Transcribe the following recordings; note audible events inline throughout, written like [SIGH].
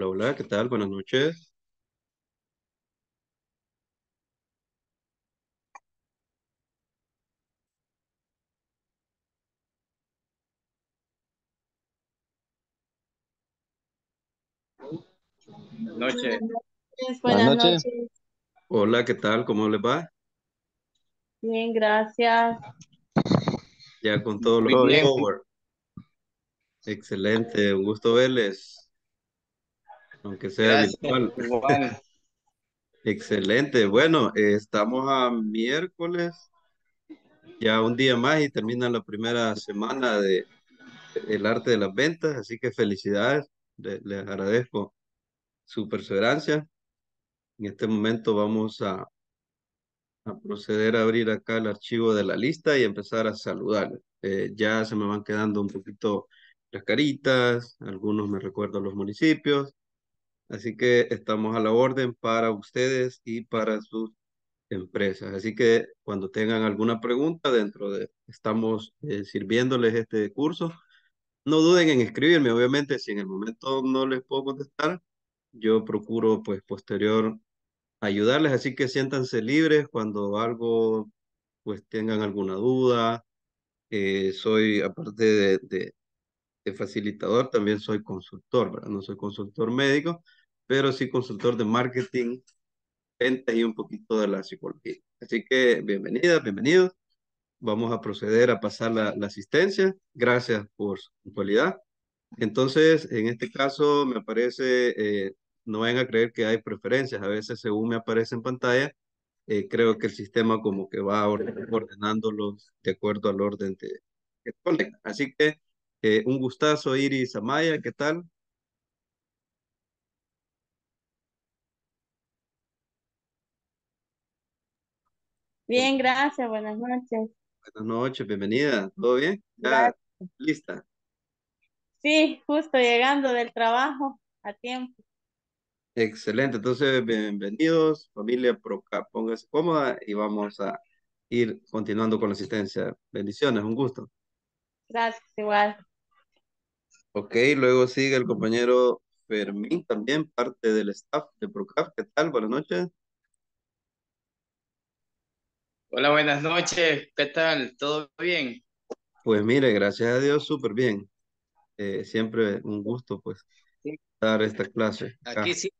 Hola, hola, ¿qué tal? Buenas noches. Buenas noches. Buenas noches. Hola, ¿qué tal? ¿Cómo les va? Bien, gracias. Ya con todo lo Excelente, un gusto verles. Aunque sea virtual. [LAUGHS] Excelente. Bueno, eh, estamos a miércoles, ya un día más y termina la primera semana de, El Arte de las Ventas, así que felicidades, les agradezco su perseverancia. En este momento vamos a, a, proceder a abrir acá el archivo de la lista y empezar a saludar. Eh, ya se me van quedando un poquito las caritas, algunos me recuerdo los municipios, Así que estamos a la orden para ustedes y para sus empresas. Así que cuando tengan alguna pregunta dentro de, estamos eh, sirviéndoles este curso, no duden en escribirme. Obviamente, si en el momento no les puedo contestar, yo procuro pues posterior ayudarles. Así que siéntanse libres cuando algo, pues tengan alguna duda. Eh, soy, aparte de, de facilitador, también soy consultor, ¿verdad? No soy consultor médico, pero sí consultor de marketing, ventas y un poquito de la psicología. Así que bienvenida, bienvenido. Vamos a proceder a pasar la, asistencia. Gracias por su puntualidad. Entonces, en este caso me aparece, eh, no vayan a creer que hay preferencias. A veces, según me aparece en pantalla, eh, creo que el sistema como que va ordenándolos de acuerdo al orden de, que Así que eh, un gustazo, Iris Amaya, ¿qué tal? Bien, gracias. Buenas noches. Buenas noches, bienvenida. ¿Todo bien? ¿Ya lista? Sí, justo llegando del trabajo a tiempo. Excelente. Entonces, bienvenidos, familia ProCap, pónganse cómoda y vamos a ir continuando con la asistencia. Bendiciones, un gusto. Gracias, igual. Ok, luego sigue el compañero Fermín, también parte del staff de Procap. ¿Qué tal? Buenas noches. Hola, buenas noches. ¿Qué tal? ¿Todo bien? Pues mire, gracias a Dios, súper bien. Eh, siempre un gusto, pues, dar estas clases. Aquí sí.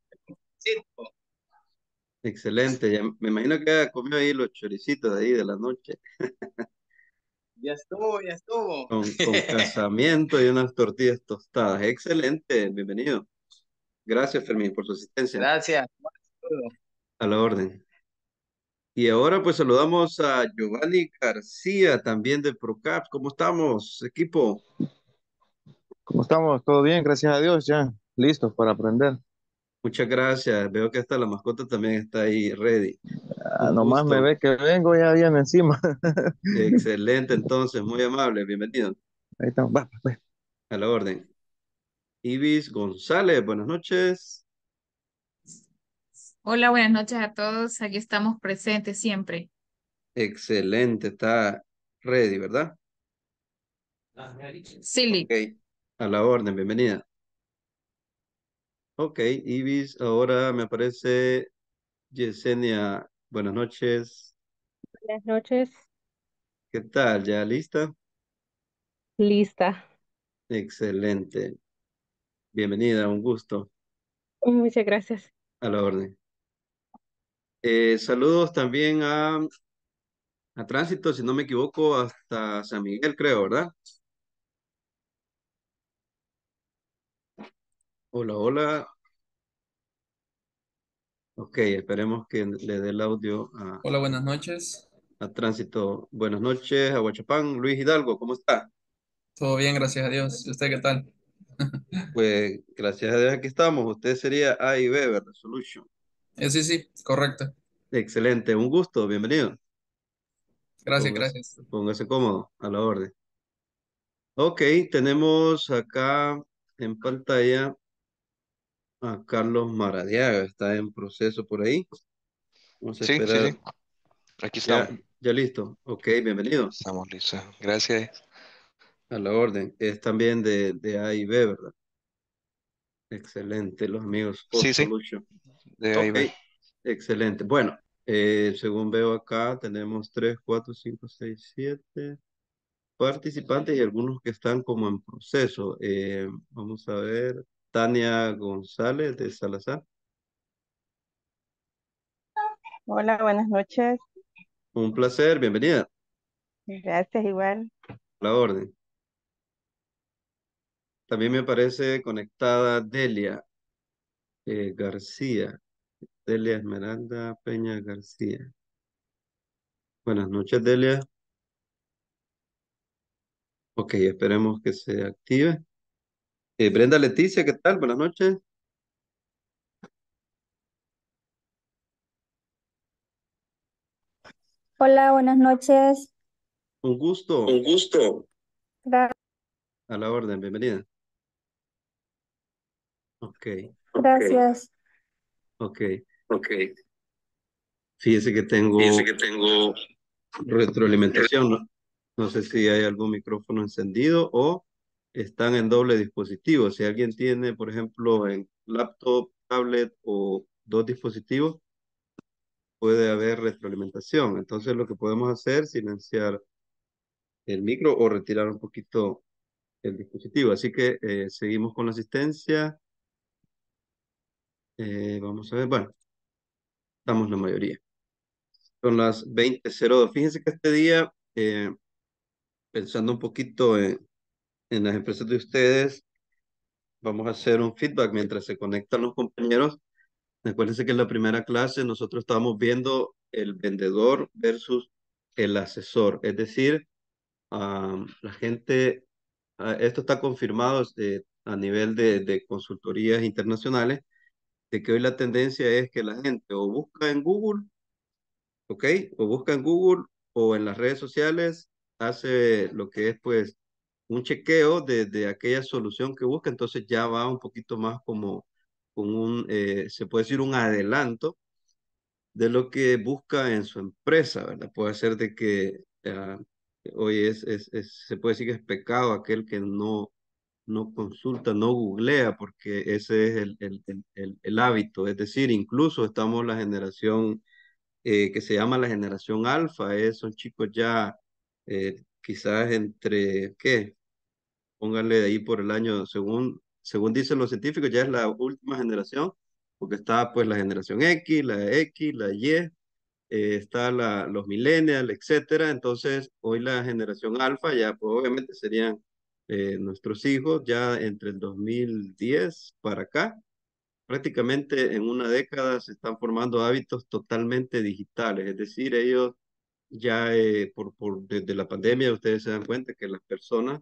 Excelente. Ya, me imagino que ha comido ahí los choricitos de ahí de la noche. ya estuvo, ya estuvo. Con, con [LAUGHS] casamiento y unas tortillas tostadas. Excelente. Bienvenido. Gracias, Fermín, por su asistencia. Gracias. A la orden. Y ahora pues saludamos a Giovanni García, también de ProCaps. ¿Cómo estamos, equipo? ¿Cómo estamos? ¿Todo bien? Gracias a Dios, ya listos para aprender. Muchas gracias. Veo que hasta la mascota también está ahí ready. Ah, nomás me ve que vengo, ya bien encima. [LAUGHS] Excelente, entonces, muy amable, bienvenido. Ahí estamos, va, va. Pues. A la orden. Ibis González, buenas noches. Hola, buenas noches a todos. Aquí estamos presentes siempre. Excelente, está ready, ¿verdad? Ah, sí, okay. A la orden, bienvenida. Ok, Ibis, ahora me aparece Yesenia. Buenas noches. Buenas noches. ¿Qué tal? ¿Ya lista? Lista. Excelente. Bienvenida, un gusto. Muchas gracias. A la orden. Eh, saludos también a, a Tránsito, si no me equivoco, hasta San Miguel, creo, ¿verdad? Hola, hola. Ok, esperemos que le dé el audio a... Hola, buenas noches. A Tránsito, buenas noches. A Huachapán, Luis Hidalgo, ¿cómo está? Todo bien, gracias a Dios. ¿Y usted qué tal? [LAUGHS] Pues gracias a Dios aquí estamos. Usted sería A y B, ¿verdad? Eh, sí, sí, correcto. Excelente, un gusto, bienvenido. Gracias, gracias. Póngase cómodo, a la orden. Ok, tenemos acá en pantalla a Carlos Maradiaga, está en proceso por ahí. Vamos a sí, sí, Aquí está. Ya, listo. Ok, bienvenido. Estamos listos. Gracias. A la orden. Es también de, de A y B, ¿verdad? Excelente, los amigos. sí, Excelente. Bueno, eh, según veo acá, tenemos tres, cuatro, cinco, seis, siete participantes y algunos que están como en proceso. Eh, vamos a ver, Tania González de Salazar. Hola, buenas noches. Un placer, bienvenida. Gracias, igual. La orden. También me parece conectada Delia eh, García. Delia Esmeralda Peña García. Buenas noches, Delia. Ok, esperemos que se active. Eh, Brenda Leticia, ¿qué tal? Buenas noches. Hola, buenas noches. Un gusto. Un gusto. Gracias. A la orden, bienvenida. Ok. Gracias. Ok. Ok. Fíjese que tengo, que tengo retroalimentación. No, sé si hay algún micrófono encendido o están en doble dispositivo. Si alguien tiene, por ejemplo, en laptop, tablet o dos dispositivos, puede haber retroalimentación. Entonces lo que podemos hacer es silenciar el micro o retirar un poquito el dispositivo. Así que eh, seguimos con la asistencia. Eh, vamos a ver, bueno, estamos la mayoría. Son las 20.02. Fíjense que este día, eh, pensando un poquito en, en las empresas de ustedes, vamos a hacer un feedback mientras se conectan los compañeros. Acuérdense que en la primera clase nosotros estábamos viendo el vendedor versus el asesor, es decir, la gente, ah, esto está confirmado este, a nivel de consultorías internacionales, de que hoy la tendencia es que la gente o busca en Google, ¿ok? O busca en Google o en las redes sociales, hace lo que es pues un chequeo de, de aquella solución que busca, entonces ya va un poquito más como con un, eh, se puede decir un adelanto de lo que busca en su empresa, ¿verdad? Puede ser de que ah, hoy es, se puede decir que es pecado aquel que no no consulta, no googlea, porque ese es el, el, el, hábito. Es decir, incluso estamos la generación eh, que se llama la generación alfa, Esos eh, son chicos ya eh, quizás entre, ¿qué? Pónganle de ahí por el año, según, según dicen los científicos, ya es la última generación, porque está pues la generación X, la X, la Y, eh, está la, los millennials, etcétera. Entonces, hoy la generación alfa ya pues, obviamente serían eh, nuestros hijos ya entre el 2010 para acá, prácticamente en una década se están formando hábitos totalmente digitales, es decir, ellos ya eh, por, por, desde la pandemia ustedes se dan cuenta que las personas,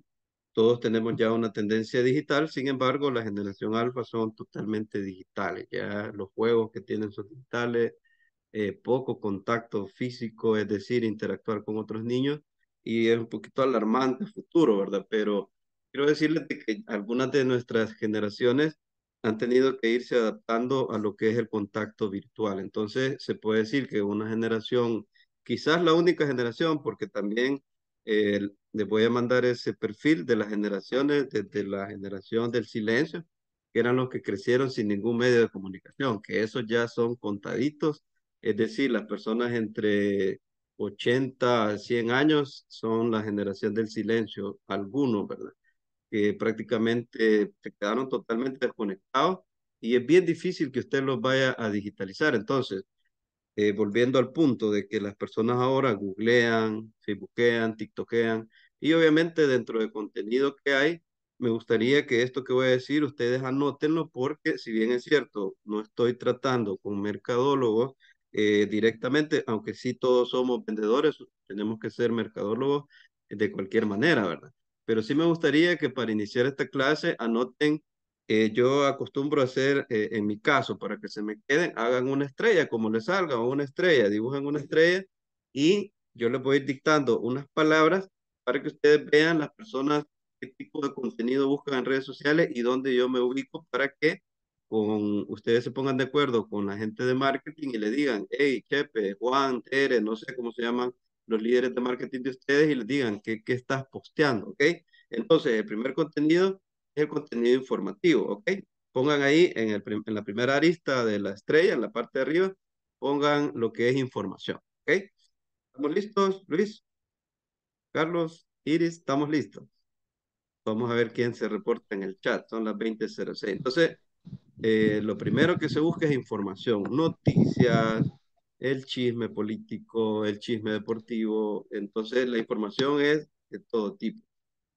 todos tenemos ya una tendencia digital, sin embargo, la generación alfa son totalmente digitales, ya los juegos que tienen son digitales, eh, poco contacto físico, es decir, interactuar con otros niños, y es un poquito alarmante el futuro, ¿verdad? Pero quiero decirles que algunas de nuestras generaciones han tenido que irse adaptando a lo que es el contacto virtual. Entonces, se puede decir que una generación, quizás la única generación, porque también eh, les voy a mandar ese perfil de las generaciones, desde la generación del silencio, que eran los que crecieron sin ningún medio de comunicación, que esos ya son contaditos, es decir, las personas entre 80 a 100 años son la generación del silencio, algunos, ¿verdad? prácticamente se quedaron totalmente desconectados y es bien difícil que usted los vaya a digitalizar. Entonces, eh, volviendo al punto de que las personas ahora googlean, facebookean, tiktokean y obviamente dentro del contenido que hay, me gustaría que esto que voy a decir ustedes anótenlo porque si bien es cierto, no estoy tratando con mercadólogos eh, directamente, aunque sí todos somos vendedores, tenemos que ser mercadólogos de cualquier manera, ¿verdad? pero sí me gustaría que para iniciar esta clase anoten, eh, yo acostumbro a hacer, eh, en mi caso, para que se me queden, hagan una estrella, como les salga, o una estrella, dibujen una estrella y yo les voy dictando unas palabras para que ustedes vean las personas qué tipo de contenido buscan en redes sociales y dónde yo me ubico para que con ustedes se pongan de acuerdo con la gente de marketing y le digan, hey, Chepe, Juan, Tere, no sé cómo se llaman los líderes de marketing de ustedes y les digan qué, qué estás posteando, ¿ok? Entonces, el primer contenido es el contenido informativo, ¿ok? Pongan ahí en, el, en la primera arista de la estrella, en la parte de arriba, pongan lo que es información, ¿ok? ¿Estamos listos, Luis? Carlos, Iris, estamos listos. Vamos a ver quién se reporta en el chat. Son las 20.06. Entonces, eh, lo primero que se busca es información, noticias, el chisme político, el chisme deportivo. Entonces, la información es de todo tipo.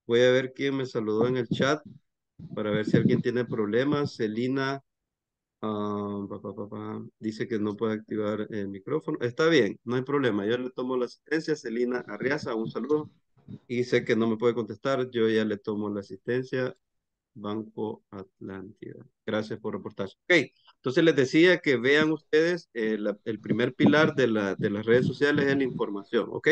Voy a ver quién me saludó en el chat para ver si alguien tiene problemas. Celina ah, dice que no puede activar el micrófono. Está bien, no hay problema. Yo le tomo la asistencia. Celina Arriaza, un saludo. Y sé que no me puede contestar. Yo ya le tomo la asistencia. Banco Atlántida. Gracias por reportar, Ok. Entonces les decía que vean ustedes eh, el primer pilar de, la, de, las redes sociales es la información, ¿ok?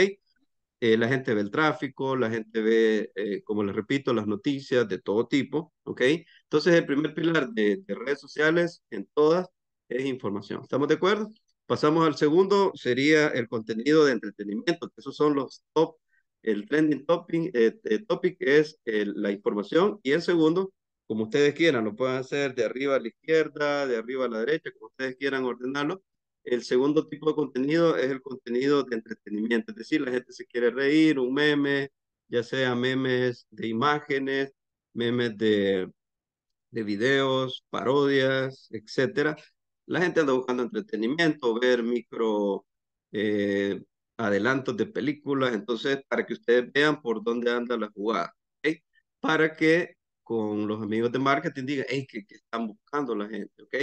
Eh, la gente ve el tráfico, la gente ve, eh, como les repito, las noticias de todo tipo, ¿ok? Entonces el primer pilar de, redes sociales en todas es información. ¿Estamos de acuerdo? Pasamos al segundo, sería el contenido de entretenimiento, que esos son los top, el trending topic, topic es la información, y el segundo como ustedes quieran, lo pueden hacer de arriba a la izquierda, de arriba a la derecha, como ustedes quieran ordenarlo. El segundo tipo de contenido es el contenido de entretenimiento, es decir, la gente se quiere reír, un meme, ya sea memes de imágenes, memes de, de videos, parodias, etcétera. La gente anda buscando entretenimiento, ver micro eh, adelantos de películas, entonces para que ustedes vean por dónde anda la jugada, para que con los amigos de marketing digan, que, están buscando la gente, ¿ok?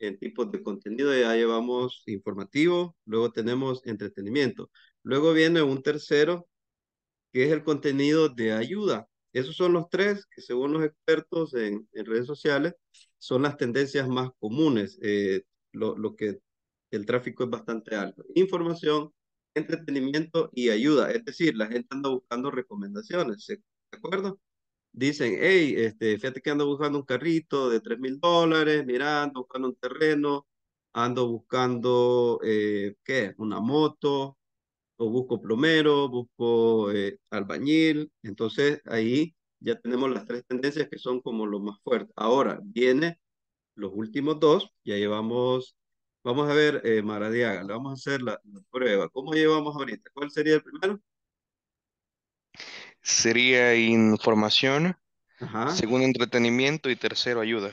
En tipos de contenido ya llevamos informativo, luego tenemos entretenimiento. Luego viene un tercero, que es el contenido de ayuda. Esos son los tres que según los expertos en, redes sociales son las tendencias más comunes, eh, lo que el tráfico es bastante alto. Información, entretenimiento y ayuda. Es decir, la gente anda buscando recomendaciones, ¿de acuerdo? dicen, hey, este, fíjate que ando buscando un carrito de 3 mil dólares, mira, ando buscando un terreno, ando buscando, eh, ¿qué? Una moto, o busco plomero, busco eh, albañil. Entonces ahí ya tenemos las tres tendencias que son como lo más fuerte. Ahora viene los últimos dos, ya llevamos, vamos a ver, eh, Maradiaga, le vamos a hacer la, la prueba. ¿Cómo llevamos ahorita? ¿Cuál sería el primero? sería información, segundo entretenimiento y tercero ayuda.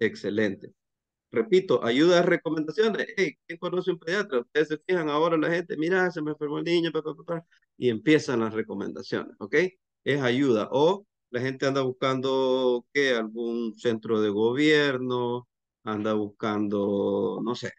Excelente. Repito, a recomendaciones. Hey, ¿quién conoce un pediatra? Ustedes se fijan ahora la gente, mira, se me enfermó el niño, pa, y empiezan las recomendaciones, ¿ok? Es ayuda. O la gente anda buscando, ¿qué? Algún centro de gobierno, anda buscando, no sé,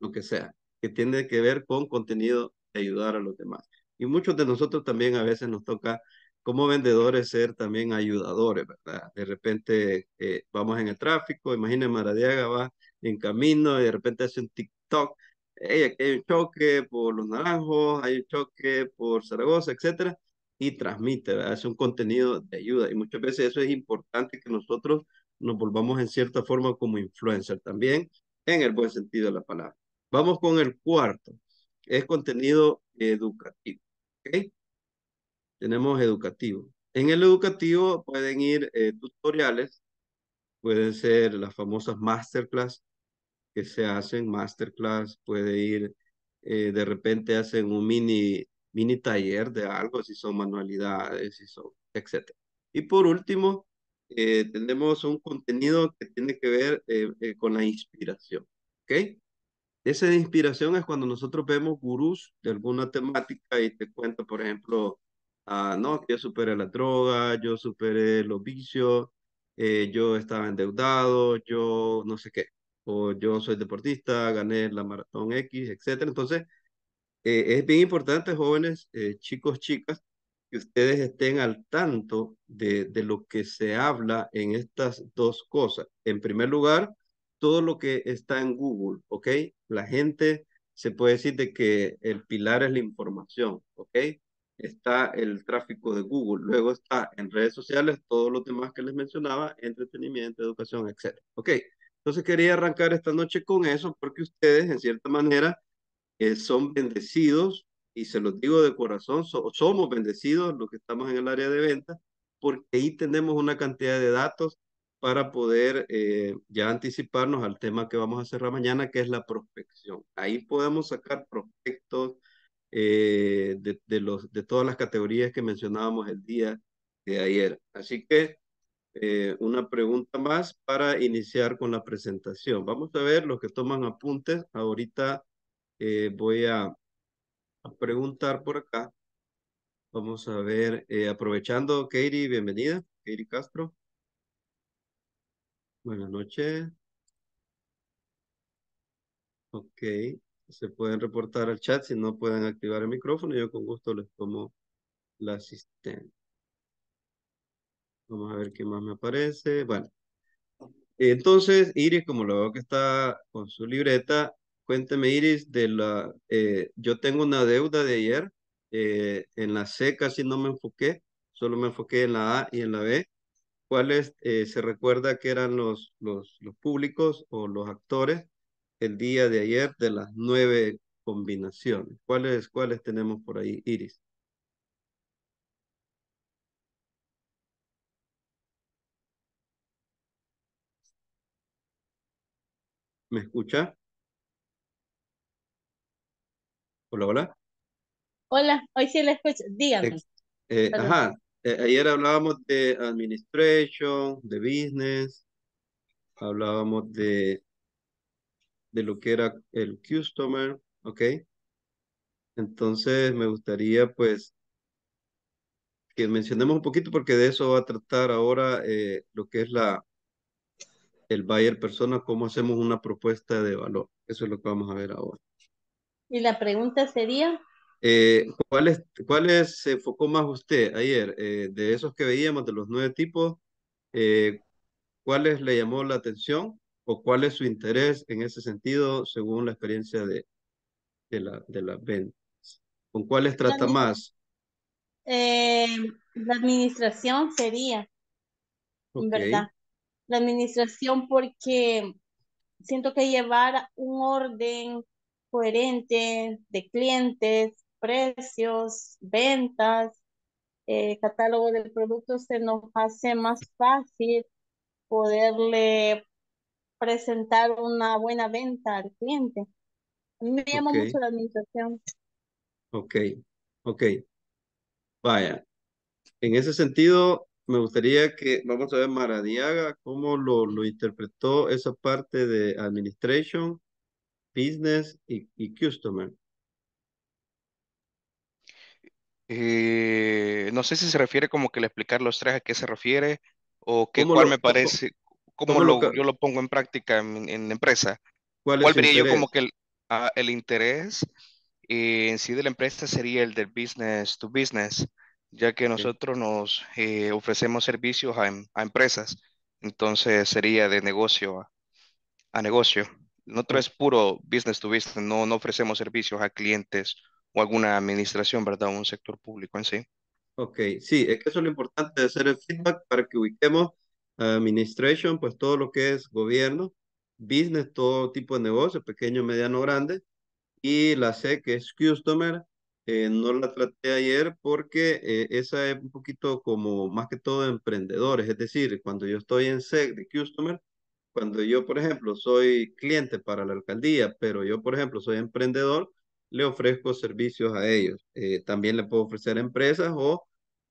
lo que sea, que tiene que ver con contenido de ayudar a los demás. Y muchos de nosotros también a veces nos toca como vendedores ser también ayudadores, ¿verdad? De repente eh, vamos en el tráfico, imagínense Maradiaga va en camino y de repente hace un TikTok, hay un choque por Los Naranjos, hay un choque por Zaragoza, etcétera, y transmite, ¿verdad? hace un contenido de ayuda. Y muchas veces eso es importante que nosotros nos volvamos en cierta forma como influencer también, en el buen sentido de la palabra. Vamos con el cuarto, es contenido educativo. ¿okay? tenemos educativo. En el educativo pueden ir eh, tutoriales, pueden ser las famosas masterclass que se hacen, masterclass, puede ir, eh, de repente hacen un mini, mini taller de algo, si son manualidades, si son, etc. Y por último, eh, tenemos un contenido que tiene que ver con la inspiración, ¿ok? Esa inspiración es cuando nosotros vemos gurús de alguna temática y te cuento por ejemplo, Ah, no, yo superé la droga, yo superé los vicios, eh, yo estaba endeudado, yo no sé qué, o yo soy deportista, gané la maratón X, etcétera. Entonces, eh, es bien importante, jóvenes, eh, chicos, chicas, que ustedes estén al tanto de, de lo que se habla en estas dos cosas. En primer lugar, todo lo que está en Google, ¿ok? La gente se puede decir de que el pilar es la información, ¿ok? está el tráfico de Google, luego está en redes sociales, todos los temas que les mencionaba, entretenimiento, educación, etc. Ok, entonces quería arrancar esta noche con eso porque ustedes, en cierta manera, eh, son bendecidos y se los digo de corazón, somos bendecidos los que estamos en el área de venta porque ahí tenemos una cantidad de datos para poder eh, ya anticiparnos al tema que vamos a cerrar mañana, que es la prospección. Ahí podemos sacar prospectos, eh, de, los, de todas las categorías que mencionábamos el día de ayer. Así que eh, una pregunta más para iniciar con la presentación. Vamos a ver los que toman apuntes. Ahorita eh, voy a, preguntar por acá. Vamos a ver, aprovechando, Katie, bienvenida. Katie Castro. Buenas noches. Ok se pueden reportar al chat si no pueden activar el micrófono. Yo con gusto les tomo la asistencia. Vamos a ver qué más me aparece. Bueno. Entonces, Iris, como lo veo que está con su libreta, cuénteme, Iris, de la, eh, yo tengo una deuda de ayer. Eh, en la C casi no me enfoqué, solo me enfoqué en la A y en la B. ¿Cuáles eh, se recuerda que eran los, los, los públicos o los actores? el día de ayer de las nueve combinaciones. ¿Cuáles, cuáles tenemos por ahí, Iris? ¿Me escucha? Hola, hola. Hola, hoy sí la escucho. Eh, Dígame. Eh, ajá, eh, ayer hablábamos de administration, de business, hablábamos de de lo que era el customer, ¿ok? Entonces me gustaría pues que mencionemos un poquito porque de eso va a tratar ahora eh, lo que es la el buyer persona, cómo hacemos una propuesta de valor. Eso es lo que vamos a ver ahora. Y la pregunta sería... Eh, ¿Cuáles cuál se enfocó más usted ayer? Eh, de esos que veíamos, de los nueve tipos, eh, ¿cuáles le llamó la atención? o cuál es su interés en ese sentido según la experiencia de, de, la, de las ventas. ¿Con cuáles trata más? Eh, la administración sería, ¿verdad? La administración porque siento que llevar un orden coherente de clientes, precios, ventas, eh, catálogo del producto se nos hace más fácil poderle presentar una buena venta al cliente. Me llama mucho la administración. Ok, ok. Vaya, en ese sentido, me gustaría que, vamos a ver Maradiaga, cómo lo, lo interpretó esa parte de administration, business y, y customer. Eh, no sé si se refiere como que le explicar los tres a qué se refiere o qué cuál me parece, ¿Cómo lo, yo lo pongo en práctica en, la empresa? ¿Cuál, ¿Cuál yo como que el, ah, interés eh, en sí de la empresa sería el del business to business, ya que nosotros nos eh, ofrecemos servicios em, a, empresas, entonces sería de negocio a, negocio. Nosotros es puro business to business, no, no ofrecemos servicios a clientes o alguna administración, ¿verdad? O un sector público en sí. Ok, sí, es que eso es lo importante de hacer el feedback para que ubiquemos administration, pues todo lo que es gobierno, business, todo tipo de negocio, pequeño, mediano, grande, y la SEC que es customer, eh, no la traté ayer porque eh, esa es un poquito como más que todo emprendedores, es decir, cuando yo estoy en SEC de customer, cuando yo, por ejemplo, soy cliente para la alcaldía, pero yo, por ejemplo, soy emprendedor, le ofrezco servicios a ellos. Eh, también le puedo ofrecer empresas o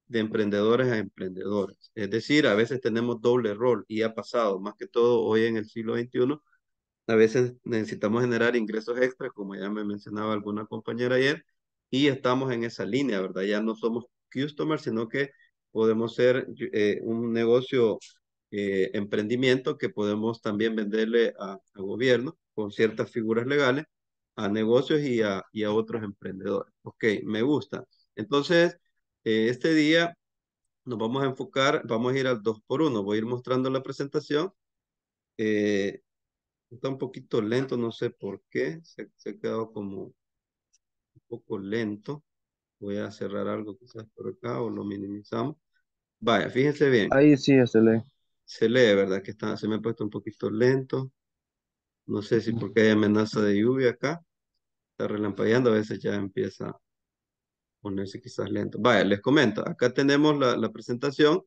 de emprendedores a emprendedores Es decir, a veces tenemos doble rol y ha pasado, más que todo hoy en el siglo XXI, a veces necesitamos generar ingresos extra, como ya me mencionaba alguna compañera ayer, y estamos en esa línea, ¿verdad? Ya no somos customers, sino que podemos ser eh, un negocio, eh, emprendimiento que podemos también venderle a, gobierno con ciertas figuras legales, a negocios y a, y a otros emprendedores. Ok, me gusta. Entonces, eh, este día nos vamos a enfocar, vamos a ir al 2 por 1 voy a ir mostrando la presentación. Eh, está un poquito lento, no sé por qué, se, ha quedado como un poco lento. Voy a cerrar algo quizás por acá o lo minimizamos. Vaya, fíjense bien. Ahí sí se lee. Se lee, ¿verdad? Que está, se me ha puesto un poquito lento. No sé si porque hay amenaza de lluvia acá. Está relampagueando, a veces ya empieza ponerse quizás lento. Vaya, les comento, acá tenemos la, presentación.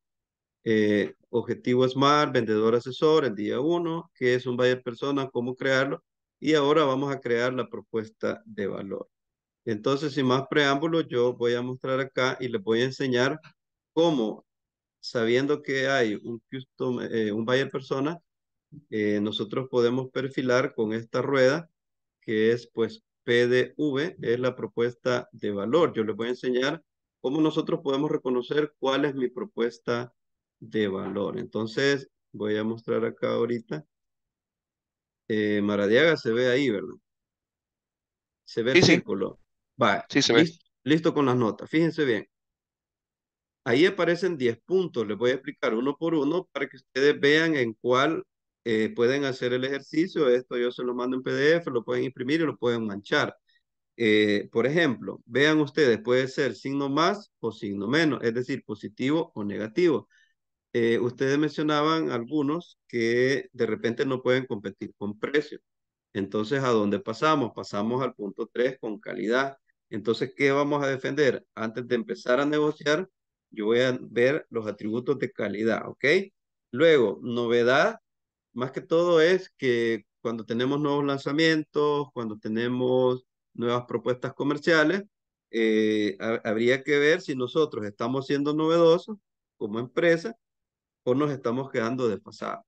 Eh, objetivo Smart, vendedor asesor, el día uno qué es un buyer persona, cómo crearlo. Y ahora vamos a crear la propuesta de valor. Entonces, sin más preámbulos, yo voy a mostrar acá y les voy a enseñar cómo, sabiendo que hay un, eh, un buyer persona, eh, nosotros podemos perfilar con esta rueda, que es pues PDV es la propuesta de valor. Yo les voy a enseñar cómo nosotros podemos reconocer cuál es mi propuesta de valor. Entonces, voy a mostrar acá ahorita. Eh, Maradiaga se ve ahí, ¿verdad? Se ve el círculo. Va, sí, se ve. listo con las notas. Fíjense bien. Ahí aparecen 10 puntos. Les voy a explicar uno por uno para que ustedes vean en cuál eh, pueden hacer el ejercicio, esto yo se lo mando en PDF, lo pueden imprimir y lo pueden manchar. Eh, por ejemplo, vean ustedes, puede ser signo más o signo menos, es decir, positivo o negativo. Eh, ustedes mencionaban algunos que de repente no pueden competir con precio. Entonces, ¿a dónde pasamos? Pasamos al punto 3 con calidad. Entonces, ¿qué vamos a defender? Antes de empezar a negociar, yo voy a ver los atributos de calidad, ¿ok? Luego, novedad más que todo es que cuando tenemos nuevos lanzamientos, cuando tenemos nuevas propuestas comerciales, eh, habría que ver si nosotros estamos siendo novedosos como empresa o nos estamos quedando desfasados.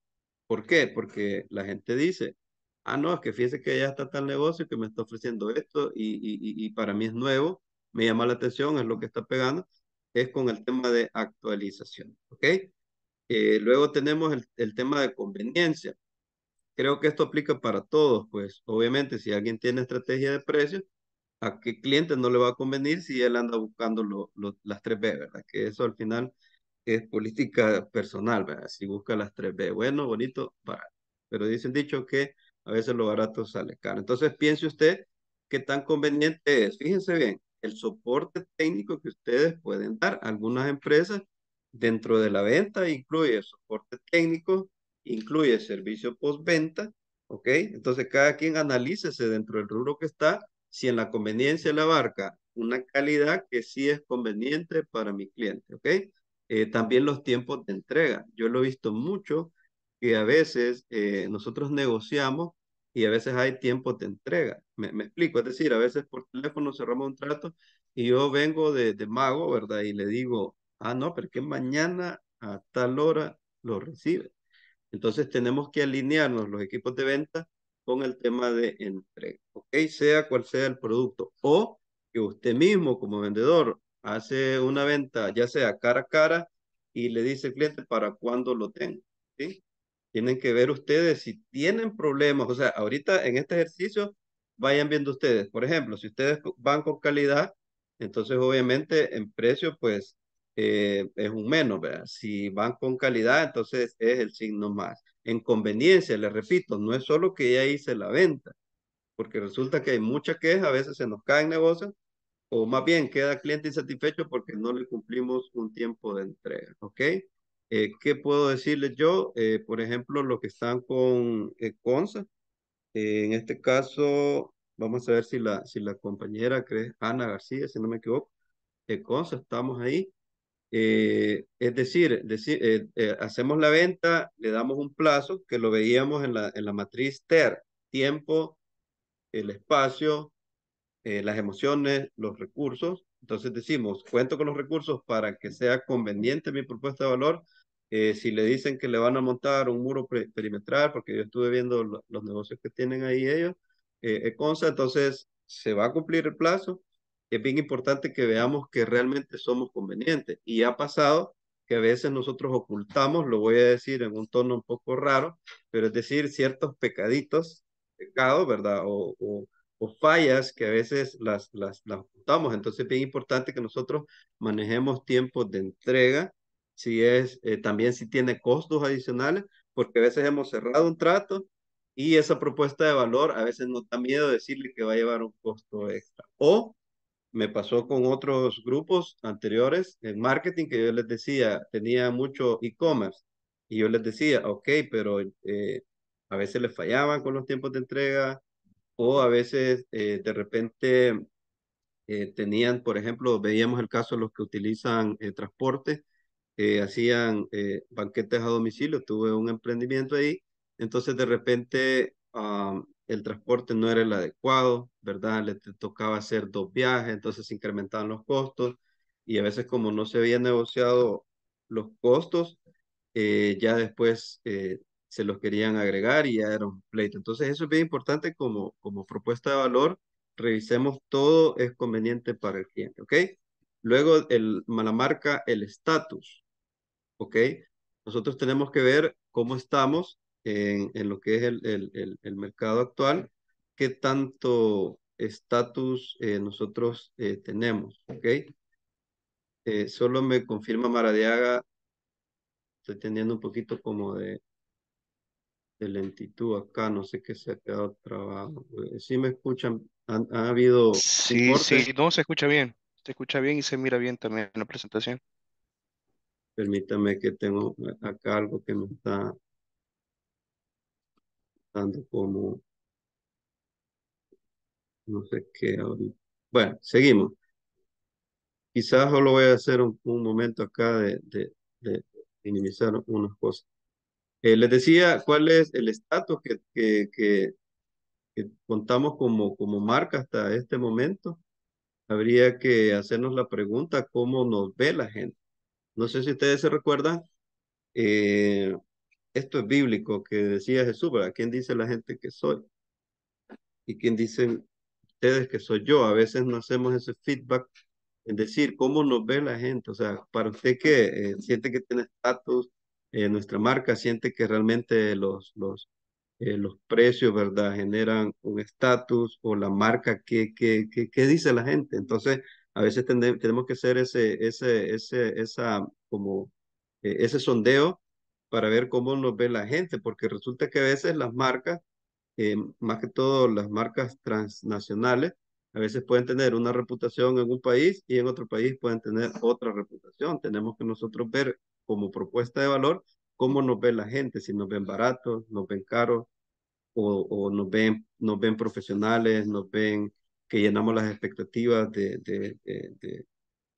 ¿Por qué? Porque la gente dice, ah, no, es que fíjese que ya está tal negocio que me está ofreciendo esto y, y, y para mí es nuevo, me llama la atención, es lo que está pegando, es con el tema de actualización, ¿ok? Eh, luego tenemos el, tema de conveniencia. Creo que esto aplica para todos, pues obviamente si alguien tiene estrategia de precios, a qué cliente no le va a convenir si él anda buscando las 3B, ¿verdad? Que eso al final es política personal, ¿verdad? Si busca las 3B, bueno, bonito, para. Pero dicen dicho que a veces lo barato sale caro. Entonces piense usted qué tan conveniente es. Fíjense bien, el soporte técnico que ustedes pueden dar. a Algunas empresas Dentro de la venta incluye soporte técnico, incluye servicio postventa, ¿ok? Entonces cada quien analícese dentro del rubro que está, si en la conveniencia la abarca una calidad que sí es conveniente para mi cliente, ¿ok? Eh, también los tiempos de entrega. Yo lo he visto mucho que a veces eh, nosotros negociamos y a veces hay tiempos de entrega. Me, explico, es decir, a veces por teléfono cerramos un trato y yo vengo de mago, ¿verdad? Y le digo, Ah, no, porque mañana a tal hora lo recibe. Entonces tenemos que alinearnos los equipos de venta con el tema de entrega, ¿ok? Sea cual sea el producto. O que usted mismo como vendedor hace una venta, ya sea cara a cara, y le dice al cliente para cuándo lo tengo, ¿sí? Tienen que ver ustedes si tienen problemas. O sea, ahorita en este ejercicio vayan viendo ustedes. Por ejemplo, si ustedes van con calidad, entonces obviamente en precio pues eh, es un menos, ¿verdad? Si van con calidad, entonces es el signo más. En conveniencia, les repito, no es solo que ya hice la venta, porque resulta que hay mucha queja, a veces se nos caen negocios, o más bien queda cliente insatisfecho porque no le cumplimos un tiempo de entrega, ¿ok? Eh, ¿Qué puedo decirles yo? Eh, por ejemplo, los que están con Consa, en este caso, vamos a ver si la, si la compañera, que Ana García, si no me equivoco, Consa, estamos ahí. Eh, es decir, eh, eh, hacemos la venta, le damos un plazo que lo veíamos en la, en la matriz TER, tiempo, el espacio, las emociones, los recursos. Entonces decimos, cuento con los recursos para que sea conveniente mi propuesta de valor. si le dicen que le van a montar un muro perimetral, porque yo estuve viendo los negocios que tienen ahí ellos, eh, entonces se va a cumplir el plazo es bien importante que veamos que realmente somos convenientes. Y ha pasado que a veces nosotros ocultamos, lo voy a decir en un tono un poco raro, pero es decir, ciertos pecaditos, pecados, ¿verdad? O, o, fallas que a veces las, las, ocultamos. Entonces es bien importante que nosotros manejemos tiempos de entrega, si es, eh, también si tiene costos adicionales, porque a veces hemos cerrado un trato y esa propuesta de valor a veces nos da miedo decirle que va a llevar un costo extra. O me pasó con otros grupos anteriores en marketing que yo les decía, tenía mucho e-commerce y yo les decía, ok, pero eh, a veces les fallaban con los tiempos de entrega o a veces eh, de repente eh, tenían, por ejemplo, veíamos el caso de los que utilizan transporte, hacían banquetes a domicilio, tuve un emprendimiento ahí, entonces de repente ah, el transporte no era el adecuado, ¿verdad? Le tocaba hacer dos viajes, entonces se incrementaban los costos y a veces como no se habían negociado los costos, eh, ya después eh, se los querían agregar y ya era un pleito. Entonces eso es bien importante como, como propuesta de valor, revisemos todo es conveniente para el cliente, ¿ok? Luego el, la marca, el estatus, ¿ok? Nosotros tenemos que ver cómo estamos en, lo que es el, el, el, mercado actual, qué tanto estatus eh, nosotros eh, tenemos, ¿ok? Eh, solo me confirma Maradiaga, estoy teniendo un poquito como de, de lentitud acá, no sé qué se ha quedado trabado. Sí me escuchan, ha habido... Sí, sí, no, se escucha bien, se escucha bien y se mira bien también en la presentación. Permítame que tengo acá algo que me está tanto como, no sé qué ahorita. Bueno, seguimos. Quizás solo voy a hacer un, momento acá de, de, minimizar unas cosas. Eh, les decía cuál es el estatus que, que, que, contamos como, como marca hasta este momento. Habría que hacernos la pregunta cómo nos ve la gente. No sé si ustedes se recuerdan. Eh, esto es bíblico que decía Jesús, ¿verdad? ¿Quién dice la gente que soy? ¿Y quién dicen ustedes que soy yo? A veces no hacemos ese feedback en decir cómo nos ve la gente. O sea, para usted que eh, siente que tiene estatus, eh, nuestra marca siente que realmente los, los, eh, los precios, ¿verdad? Generan un estatus o la marca, ¿qué, que, dice la gente? Entonces, a veces tenemos que hacer ese, ese, ese, esa, como, eh, ese sondeo para ver cómo nos ve la gente, porque resulta que a veces las marcas, eh, más que todo las marcas transnacionales, a veces pueden tener una reputación en un país y en otro país pueden tener otra reputación. Tenemos que nosotros ver como propuesta de valor cómo nos ve la gente, si nos ven baratos, nos ven caros, o, nos, ven, nos ven profesionales, nos ven que llenamos las expectativas de, de, de,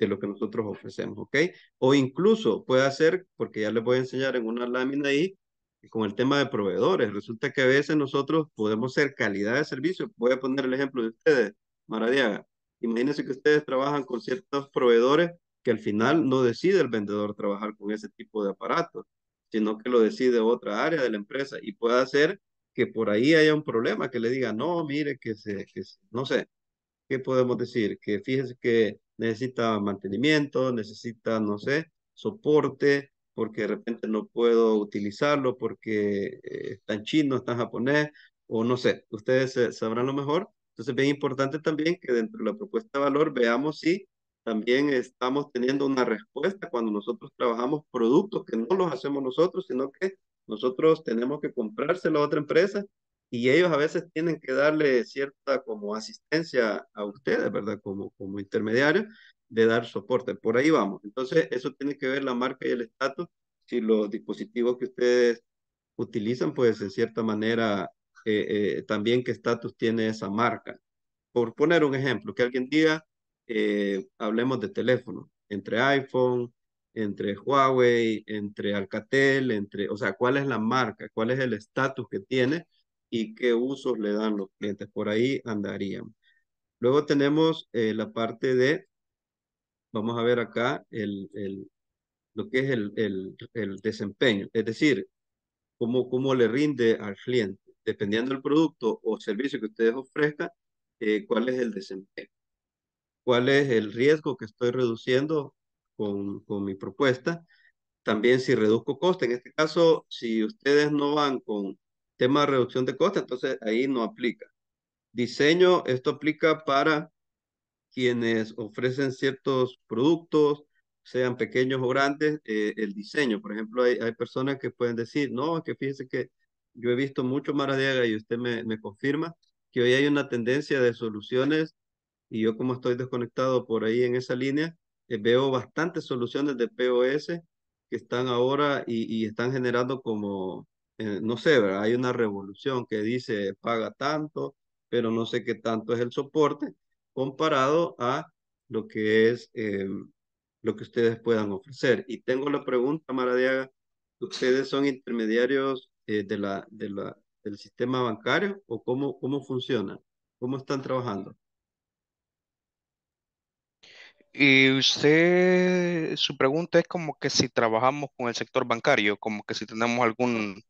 de lo que nosotros ofrecemos, ¿ok? O incluso puede hacer, porque ya les voy a enseñar en una lámina ahí, con el tema de proveedores. Resulta que a veces nosotros podemos ser calidad de servicio. Voy a poner el ejemplo de ustedes, Maradiaga. Imagínense que ustedes trabajan con ciertos proveedores que al final no decide el vendedor trabajar con ese tipo de aparatos, sino que lo decide otra área de la empresa y puede hacer que por ahí haya un problema, que le diga, no, mire, que, se, que no sé, ¿qué podemos decir? Que fíjense que necesita mantenimiento, necesita, no sé, soporte, porque de repente no puedo utilizarlo porque eh, está en chino, está en japonés, o no sé, ustedes sabrán lo mejor. Entonces, bien importante también que dentro de la propuesta de valor veamos si también estamos teniendo una respuesta cuando nosotros trabajamos productos que no los hacemos nosotros, sino que nosotros tenemos que comprarse la otra empresa y ellos a veces tienen que darle cierta como asistencia a ustedes, ¿verdad? Como, como intermediarios, de dar soporte. Por ahí vamos. Entonces, eso tiene que ver la marca y el estatus. Si los dispositivos que ustedes utilizan, pues en cierta manera, eh, eh, también qué estatus tiene esa marca. Por poner un ejemplo, que alguien diga, eh, hablemos de teléfono, entre iPhone, entre Huawei, entre Alcatel, entre, o sea, cuál es la marca, cuál es el estatus que tiene y qué usos le dan los clientes. Por ahí andarían. Luego tenemos eh, la parte de, vamos a ver acá, el, el lo que es el, el, desempeño, es decir, cómo, cómo le rinde al cliente, dependiendo del producto o servicio que ustedes ofrezcan, eh, cuál es el desempeño, cuál es el riesgo que estoy reduciendo con, con mi propuesta, también si reduzco coste, en este caso, si ustedes no van con tema reducción de costes, entonces ahí no aplica. Diseño, esto aplica para quienes ofrecen ciertos productos, sean pequeños o grandes, eh, el diseño. Por ejemplo, hay, personas que pueden decir, no, es que fíjese que yo he visto mucho Maradiaga y usted me, me confirma que hoy hay una tendencia de soluciones y yo como estoy desconectado por ahí en esa línea, eh, veo bastantes soluciones de POS que están ahora y, y están generando como eh, no sé, ¿verdad? Hay una revolución que dice paga tanto, pero no sé qué tanto es el soporte comparado a lo que es eh, lo que ustedes puedan ofrecer. Y tengo la pregunta, Maradiaga, ¿ustedes son intermediarios eh, de la, del sistema bancario o cómo, cómo funciona? ¿Cómo están trabajando? Y usted, su pregunta es como que si trabajamos con el sector bancario, como que si tenemos algún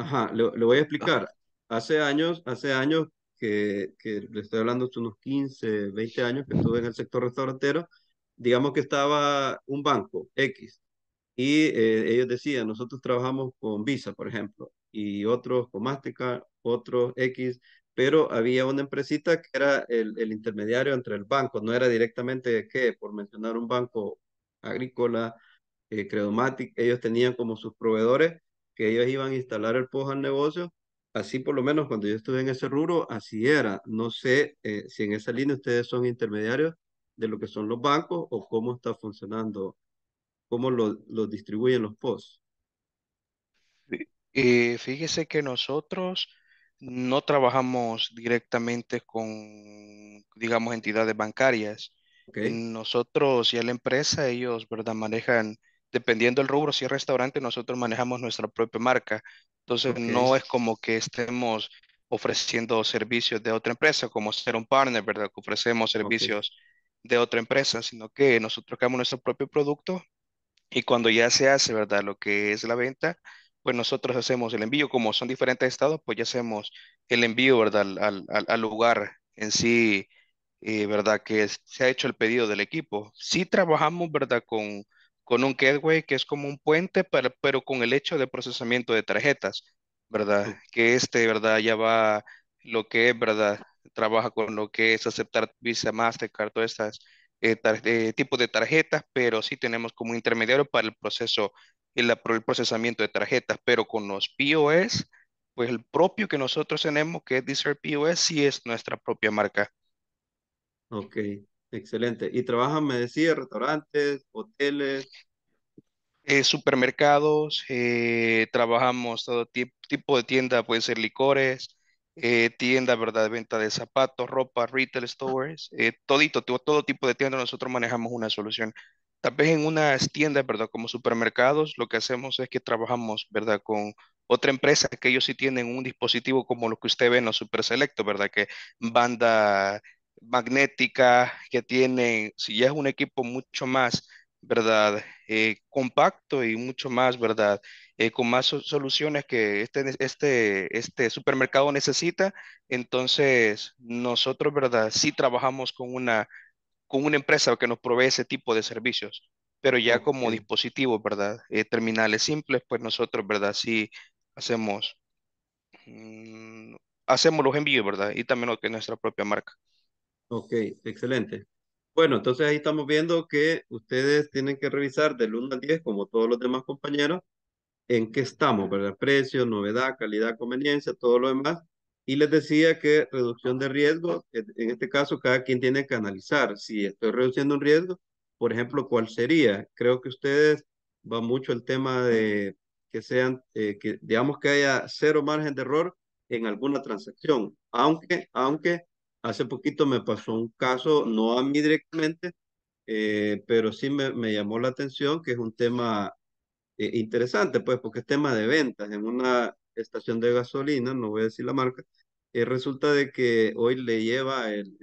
Ajá, lo, lo voy a explicar. Hace años, hace años que, que le estoy hablando hace unos 15, 20 años que estuve en el sector restaurantero, digamos que estaba un banco X y eh, ellos decían, nosotros trabajamos con Visa, por ejemplo, y otros con Mastercard, otros X, pero había una empresita que era el, el intermediario entre el banco, no era directamente que, por mencionar un banco agrícola, eh, Credomatic, ellos tenían como sus proveedores que ellos iban a instalar el post al negocio. Así por lo menos cuando yo estuve en ese rubro, así era. No sé eh, si en esa línea ustedes son intermediarios de lo que son los bancos o cómo está funcionando, cómo los distribuyen los posts. Eh, fíjese que nosotros no trabajamos directamente con, digamos, entidades bancarias. Nosotros y la empresa, ellos, ¿verdad? Manejan dependiendo del rubro, si es restaurante, nosotros manejamos nuestra propia marca. Entonces, no es como que estemos ofreciendo servicios de otra empresa, como ser un partner, ¿verdad? Que ofrecemos servicios de otra empresa, sino que nosotros creamos nuestro propio producto y cuando ya se hace, ¿verdad? Lo que es la venta, pues nosotros hacemos el envío, como son diferentes estados, pues ya hacemos el envío, ¿verdad? Al, lugar en sí, eh, ¿verdad? Que se ha hecho el pedido del equipo. Sí trabajamos, ¿verdad? Con con un gateway que es como un puente, para, pero con el hecho de procesamiento de tarjetas, ¿verdad? Que este, ¿verdad? Ya va lo que es, ¿verdad? Trabaja con lo que es aceptar Visa, Mastercard, todas estas eh, eh tipos de tarjetas, pero sí tenemos como intermediario para el proceso, el, el procesamiento de tarjetas, pero con los POS, pues el propio que nosotros tenemos, que es Desert POS, sí es nuestra propia marca. Ok. Excelente. ¿Y trabajan, me decía, restaurantes, hoteles? Eh, supermercados, eh, trabajamos todo tipo de tienda, puede ser licores, eh, tienda, ¿verdad? Venta de zapatos, ropa, retail stores, eh, todito, todo, tipo de tienda, nosotros manejamos una solución. Tal vez en unas tiendas, ¿verdad? Como supermercados, lo que hacemos es que trabajamos, ¿verdad? Con otra empresa que ellos sí tienen un dispositivo como lo que usted ve en los super selectos, ¿verdad? Que banda magnética que tiene si ya es un equipo mucho más, ¿verdad? Eh, compacto y mucho más, ¿verdad? Eh, con más soluciones que este, este, este supermercado necesita, entonces nosotros, ¿verdad? Sí trabajamos con una, con una empresa que nos provee ese tipo de servicios, pero ya como dispositivos, ¿verdad? Eh, terminales simples, pues nosotros, ¿verdad? Sí hacemos, mm, hacemos los envíos, ¿verdad? Y también lo que es nuestra propia marca. Ok, excelente. Bueno, entonces ahí estamos viendo que ustedes tienen que revisar del 1 al 10, como todos los demás compañeros, en qué estamos, ¿verdad? Precio, novedad, calidad, conveniencia, todo lo demás. Y les decía que reducción de riesgo, en este caso cada quien tiene que analizar si estoy reduciendo un riesgo, por ejemplo, cuál sería. Creo que ustedes va mucho el tema de que sean, eh, que digamos que haya cero margen de error en alguna transacción, aunque, aunque hace poquito me pasó un caso, no a mí directamente, eh, pero sí me, me, llamó la atención que es un tema eh, interesante, pues, porque es tema de ventas. En una estación de gasolina, no voy a decir la marca, resulta de que hoy le lleva, el,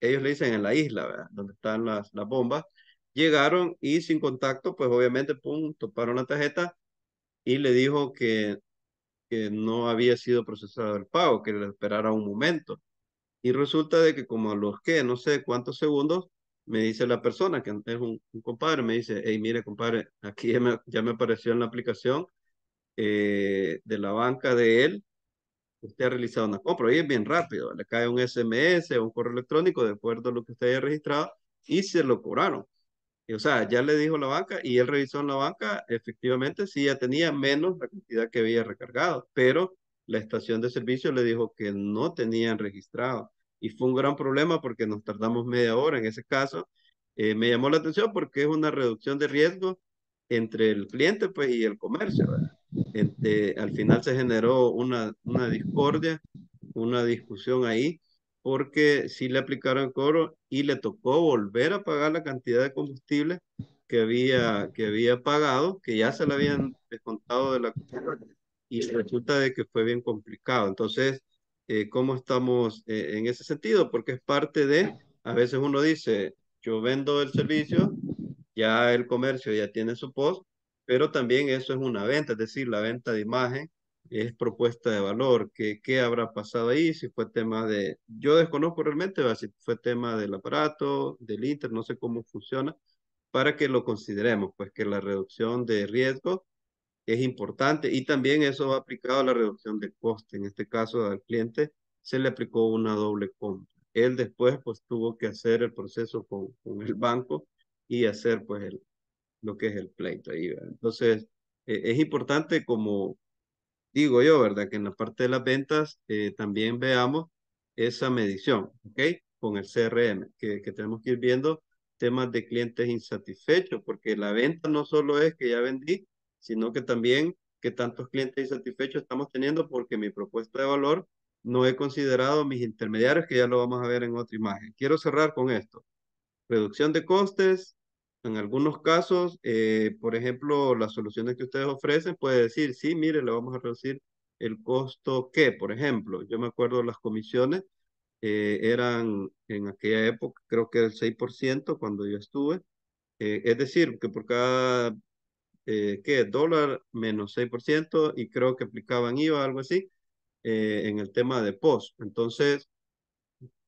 ellos le dicen en la isla, ¿verdad? donde están las, las bombas, llegaron y sin contacto, pues obviamente, toparon la tarjeta y le dijo que, que no había sido procesado el pago, que le esperara un momento. Y resulta de que como a los que, no sé cuántos segundos, me dice la persona, que es un, compadre, me dice, hey, mire, compadre, aquí ya me, apareció en la aplicación eh, de la banca de él, usted ha realizado una compra, y es bien rápido, le cae un SMS un correo electrónico de acuerdo a lo que usted haya registrado, y se lo cobraron. Y, o sea, ya le dijo la banca, y él revisó en la banca, efectivamente, sí ya tenía menos la cantidad que había recargado, pero la estación de servicio le dijo que no tenían registrado. Y fue un gran problema porque nos tardamos media hora en ese caso. Eh, me llamó la atención porque es una reducción de riesgo entre el cliente pues, y el comercio. Este, al final se generó una, una discordia, una discusión ahí, porque si le aplicaron coro y le tocó volver a pagar la cantidad de combustible que había, que había pagado, que ya se le habían descontado de la y resulta de que fue bien complicado. Entonces, eh, ¿cómo estamos eh, en ese sentido? Porque es parte de, a veces uno dice, yo vendo el servicio, ya el comercio ya tiene su post, pero también eso es una venta, es decir, la venta de imagen es propuesta de valor, que qué habrá pasado ahí, si fue tema de, yo desconozco realmente si fue tema del aparato, del Inter, no sé cómo funciona, para que lo consideremos, pues que la reducción de riesgo es importante y también eso va aplicado a la reducción de coste. En este caso al cliente se le aplicó una doble compra. Él después pues tuvo que hacer el proceso con, con el banco y hacer pues el, lo que es el pleito ahí. Entonces eh, es importante como digo yo, ¿verdad? Que en la parte de las ventas eh, también veamos esa medición, ¿ok? Con el CRM, que, que tenemos que ir viendo temas de clientes insatisfechos, porque la venta no solo es que ya vendí, sino que también que tantos clientes insatisfechos estamos teniendo porque mi propuesta de valor no he considerado mis intermediarios, que ya lo vamos a ver en otra imagen. Quiero cerrar con esto. Reducción de costes, en algunos casos, eh, por ejemplo, las soluciones que ustedes ofrecen, puede decir, sí, mire, le vamos a reducir el costo que, por ejemplo, yo me acuerdo las comisiones eh, eran en aquella época, creo que el 6% cuando yo estuve. Eh, es decir, que por cada eh, ¿qué? Dólar menos 6% y creo que aplicaban IVA, algo así, eh, en el tema de POS. Entonces,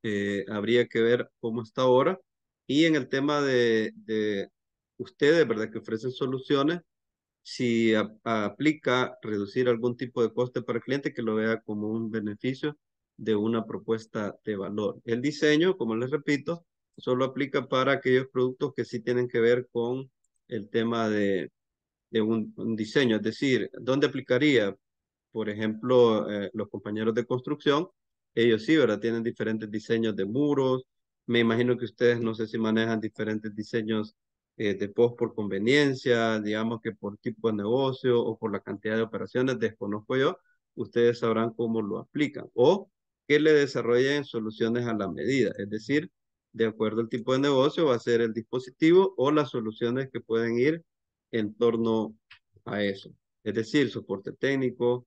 eh, habría que ver cómo está ahora. Y en el tema de, de ustedes, ¿verdad? Que ofrecen soluciones, si aplica reducir algún tipo de coste para el cliente, que lo vea como un beneficio de una propuesta de valor. El diseño, como les repito, solo aplica para aquellos productos que sí tienen que ver con el tema de, de un, diseño, es decir, ¿dónde aplicaría? Por ejemplo, eh, los compañeros de construcción, ellos sí, ¿verdad? Tienen diferentes diseños de muros, me imagino que ustedes no sé si manejan diferentes diseños eh, de post por conveniencia, digamos que por tipo de negocio o por la cantidad de operaciones, desconozco yo, ustedes sabrán cómo lo aplican o que le desarrollen soluciones a la medida, es decir, de acuerdo al tipo de negocio va a ser el dispositivo o las soluciones que pueden ir en torno a eso. Es decir, soporte técnico,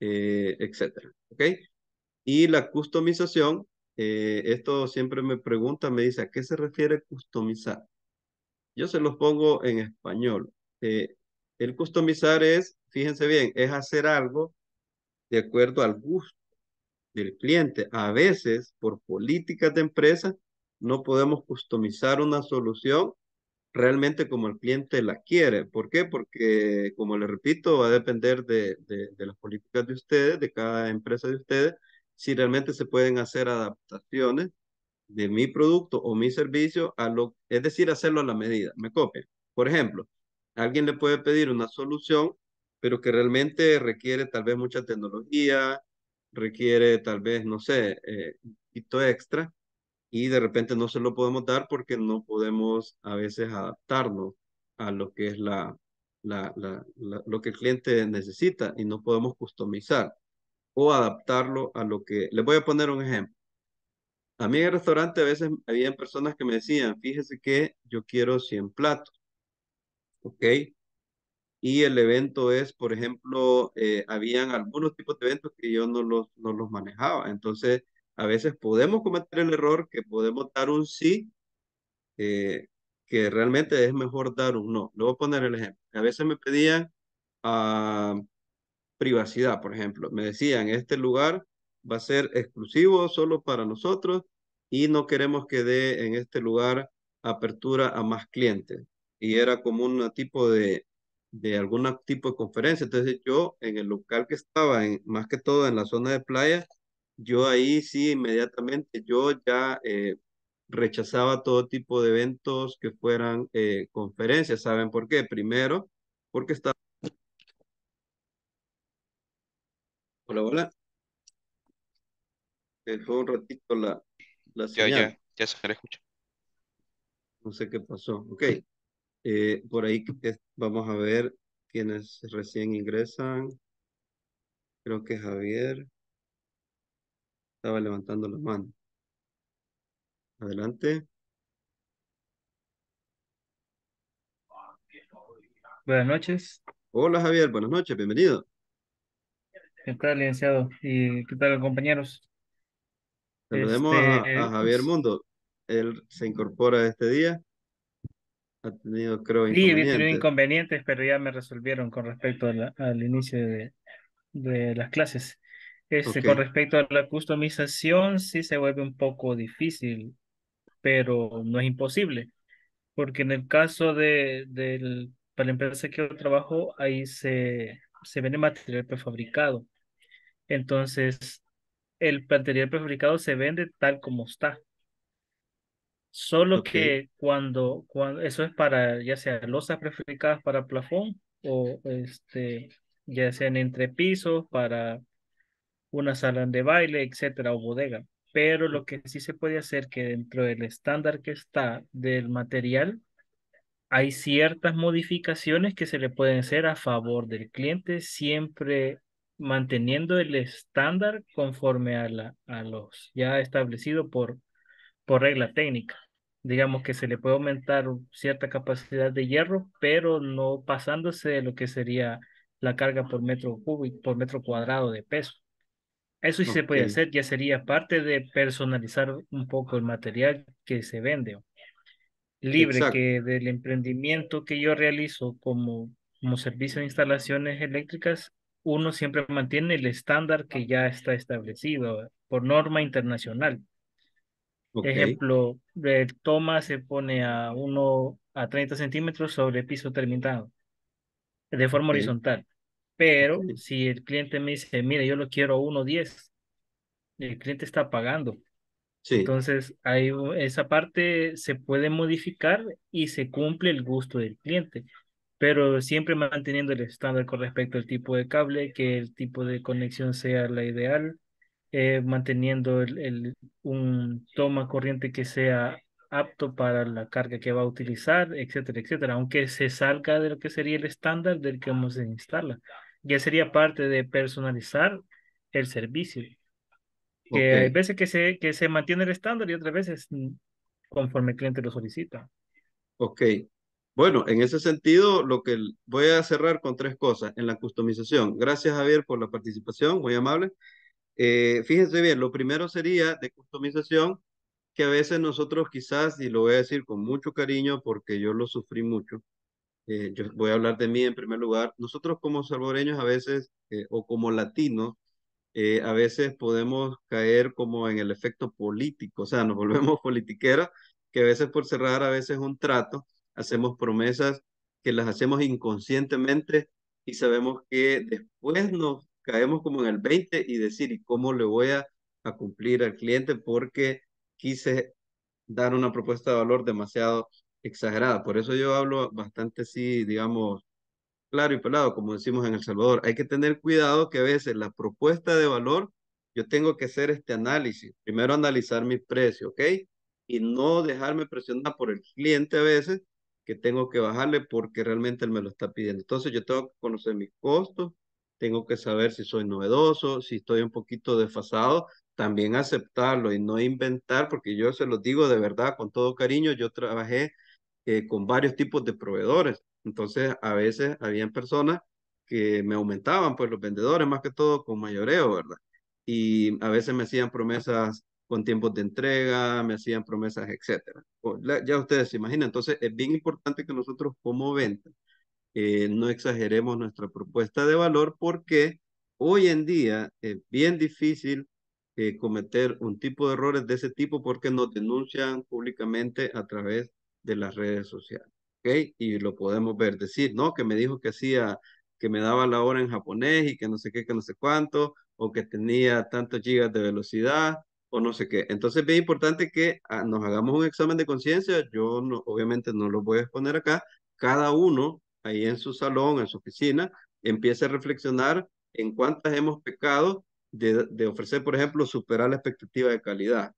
eh, etcétera. ¿Ok? Y la customización, eh, esto siempre me pregunta, me dice, ¿a qué se refiere customizar? Yo se los pongo en español. Eh, el customizar es, fíjense bien, es hacer algo de acuerdo al gusto del cliente. A veces, por políticas de empresa, no podemos customizar una solución realmente como el cliente la quiere. ¿Por qué? Porque, como le repito, va a depender de, de, las políticas de ustedes, de cada empresa de ustedes, si realmente se pueden hacer adaptaciones de mi producto o mi servicio a lo, es decir, hacerlo a la medida. Me copian. Por ejemplo, alguien le puede pedir una solución, pero que realmente requiere tal vez mucha tecnología, requiere tal vez, no sé, eh, un poquito extra, y de repente no se lo podemos dar porque no podemos a veces adaptarnos a lo que es la, la, la, lo que el cliente necesita y no podemos customizar o adaptarlo a lo que... Les voy a poner un ejemplo. A mí en el restaurante a veces habían personas que me decían, fíjese que yo quiero 100 platos, ¿ok? Y el evento es, por ejemplo, eh, habían algunos tipos de eventos que yo no los, no los manejaba. Entonces, a veces podemos cometer el error que podemos dar un sí, eh, que realmente es mejor dar un no. Le voy a poner el ejemplo. A veces me pedían ah, privacidad, por ejemplo. Me decían, este lugar va a ser exclusivo solo para nosotros y no queremos que dé en este lugar apertura a más clientes. Y era como un tipo de, de algún tipo de conferencia. Entonces yo en el local que estaba, en, más que todo en la zona de playa, yo ahí sí, inmediatamente, yo ya eh, rechazaba todo tipo de eventos que fueran eh, conferencias. ¿Saben por qué? Primero, porque estaba... Hola, hola. Se eh, fue un ratito la, la señal. Ya, ya, ya se escucha. No sé qué pasó. Ok. por ahí vamos a ver quienes recién ingresan. Creo que Javier estaba levantando las manos. Adelante. Buenas noches. Hola Javier, buenas noches, bienvenido. ¿Qué tal, licenciado? ¿Y qué tal, compañeros? Saludemos a, este, Javier pues Mundo. Él se incorpora este día. Ha tenido, creo, inconvenientes. Sí, he tenido inconvenientes, pero ya me resolvieron con respecto al inicio de, de las clases. Este, Con respecto a la customización, sí se vuelve un poco difícil, pero no es imposible, porque en el caso de, del, para la empresa que yo trabajo, ahí se, se vende material prefabricado. Entonces, el material prefabricado se vende tal como está. Solo que cuando, cuando, eso es para ya sea losas prefabricadas para plafón o este, ya sean entre para una sala de baile, etcétera, o bodega. Pero lo que sí se puede hacer que dentro del estándar que está del material, hay ciertas modificaciones que se le pueden hacer a favor del cliente, siempre manteniendo el estándar conforme a, a los ya establecido por, por regla técnica. Digamos que se le puede aumentar cierta capacidad de hierro, pero no pasándose de lo que sería la carga por metro cúbico, por metro cuadrado de peso. Eso sí se puede hacer, ya sería parte de personalizar un poco el material que se vende. Libre que del emprendimiento que yo realizo como, como servicio de instalaciones eléctricas, uno siempre mantiene el estándar que ya está establecido por norma internacional. por Ejemplo, el toma se pone a uno a 30 centímetros sobre piso terminado, de forma horizontal. Pero si el cliente me dice, mira yo lo quiero 1.10, el cliente está pagando. Sí. Entonces, ahí esa parte se puede modificar y se cumple el gusto del cliente, pero siempre manteniendo el estándar con respecto al tipo de cable, que el tipo de conexión sea la ideal, eh, manteniendo el, el, un toma corriente que sea apto para la carga que va a utilizar, etcétera, etcétera, aunque se salga de lo que sería el estándar del que vamos a instalar ya sería parte de personalizar el servicio. Que hay veces que se, que se mantiene el estándar y otras veces mm, conforme el cliente lo solicita. Ok. Bueno, en ese sentido, lo que voy a cerrar con tres cosas en la customización. Gracias, Javier, por la participación, muy amable. Eh, fíjense bien, lo primero sería de customización, que a veces nosotros quizás, y lo voy a decir con mucho cariño porque yo lo sufrí mucho, eh, yo voy a hablar de mí en primer lugar, nosotros como salvadoreños a veces, eh, o como latinos, eh, a veces podemos caer como en el efecto político, o sea, nos [LAUGHS] volvemos politiqueros, que a veces por cerrar, a veces un trato, hacemos promesas que las hacemos inconscientemente y sabemos que después nos caemos como en el 20 y decir, ¿y cómo le voy a, a cumplir al cliente? Porque quise dar una propuesta de valor demasiado exagerada. Por eso yo hablo bastante así, digamos, claro y pelado, como decimos en El Salvador. Hay que tener cuidado que a veces la propuesta de valor, yo tengo que hacer este análisis. Primero analizar mi precio, ¿ok? Y no dejarme presionar por el cliente a veces que tengo que bajarle porque realmente él me lo está pidiendo. Entonces yo tengo que conocer mis costos, tengo que saber si soy novedoso, si estoy un poquito desfasado, también aceptarlo y no inventar, porque yo se los digo de verdad, con todo cariño, yo trabajé eh, con varios tipos de proveedores. Entonces, a veces habían personas que me aumentaban, pues los vendedores más que todo con mayoreo, ¿verdad? Y a veces me hacían promesas con tiempos de entrega, me hacían promesas, etcétera. Ya ustedes se imaginan, entonces es bien importante que nosotros como venta eh, no exageremos nuestra propuesta de valor porque hoy en día es bien difícil eh, cometer un tipo de errores de ese tipo porque nos denuncian públicamente a través de las redes sociales. ¿okay? Y lo podemos ver, decir, ¿no? Que me dijo que hacía, que me daba la hora en japonés y que no sé qué, que no sé cuánto, o que tenía tantos gigas de velocidad, o no sé qué. Entonces, bien importante que ah, nos hagamos un examen de conciencia. Yo no, obviamente no lo voy a exponer acá. Cada uno ahí en su salón, en su oficina, empiece a reflexionar en cuántas hemos pecado de ofrecer, por ejemplo, superar la expectativa de calidad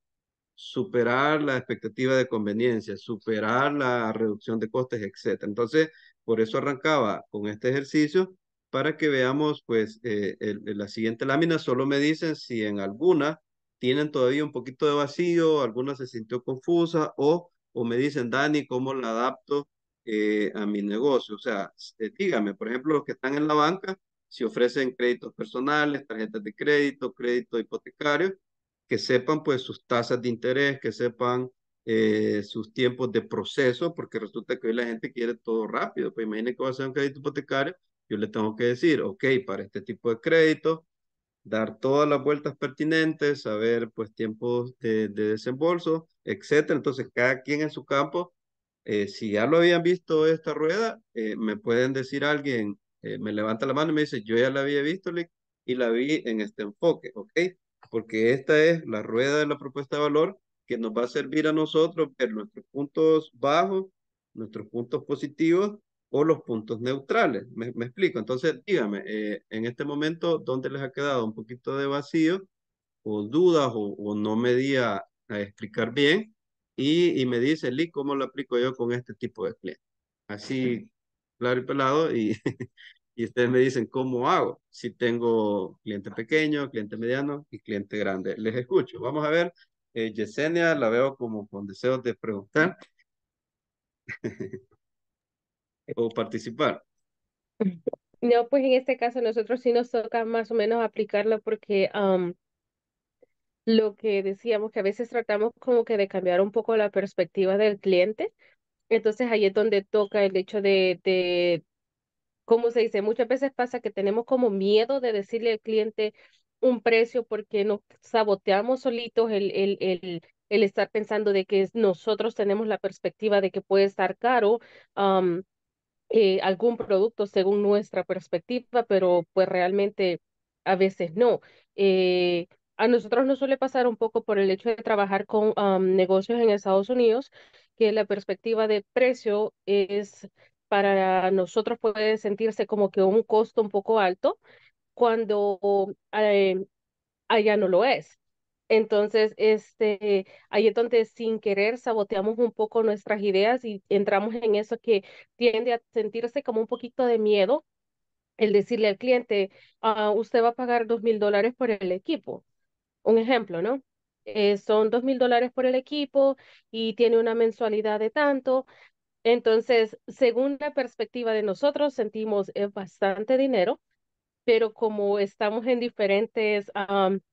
superar la expectativa de conveniencia, superar la reducción de costes, etc. Entonces, por eso arrancaba con este ejercicio para que veamos, pues, eh, la siguiente lámina solo me dicen si en alguna tienen todavía un poquito de vacío, alguna se sintió confusa o, o me dicen, Dani, ¿cómo la adapto eh, a mi negocio? O sea, eh, dígame, por ejemplo, los que están en la banca, si ofrecen créditos personales, tarjetas de crédito, crédito hipotecario, que sepan pues sus tasas de interés, que sepan eh, sus tiempos de proceso, porque resulta que hoy la gente quiere todo rápido. Pues imagínense que va a ser un crédito hipotecario, yo le tengo que decir, ok, para este tipo de crédito, dar todas las vueltas pertinentes, saber pues tiempos de, desembolso, etcétera. Entonces, cada quien en su campo, eh, si ya lo habían visto esta rueda, eh, me pueden decir alguien, me levanta la mano y me dice, yo ya la había visto y la vi en este enfoque, ¿ok? porque esta es la rueda de la propuesta de valor que nos va a servir a nosotros ver nuestros puntos bajos, nuestros puntos positivos o los puntos neutrales. Me, me explico. Entonces, dígame, eh, en este momento, ¿dónde les ha quedado un poquito de vacío o dudas o, no me di a, explicar bien? Y, y, me dice, Lee, ¿cómo lo aplico yo con este tipo de cliente Así, [LAUGHS] claro y pelado, y, [LAUGHS] Y ustedes me dicen, ¿cómo hago? Si tengo cliente pequeño, cliente mediano y cliente grande. Les escucho. Vamos a ver. Eh, Yesenia, la veo como con deseos de preguntar [LAUGHS] o participar. No, pues en este caso nosotros sí nos toca más o menos aplicarlo porque lo que decíamos que a veces tratamos como que de cambiar un poco la perspectiva del cliente. Entonces ahí es donde toca el hecho de como se dice, muchas veces pasa que tenemos como miedo de decirle al cliente un precio porque nos saboteamos solitos el, el, el, el estar pensando de que nosotros tenemos la perspectiva de que puede estar caro. Eh, algún producto según nuestra perspectiva, pero pues realmente a veces no. Eh, a nosotros nos suele pasar un poco por el hecho de trabajar con negocios en Estados Unidos, que la perspectiva de precio es para nosotros puede sentirse como que un costo un poco alto cuando eh, allá no lo es. Entonces, este, ahí entonces sin querer saboteamos un poco nuestras ideas y entramos en eso que tiende a sentirse como un poquito de miedo el decirle al cliente, ah, usted va a pagar dos mil dólares por el equipo. Un ejemplo, ¿no? Eh, son dos mil dólares por el equipo y tiene una mensualidad de tanto, entonces, según la perspectiva de nosotros, sentimos es eh, bastante dinero, pero como estamos en diferentes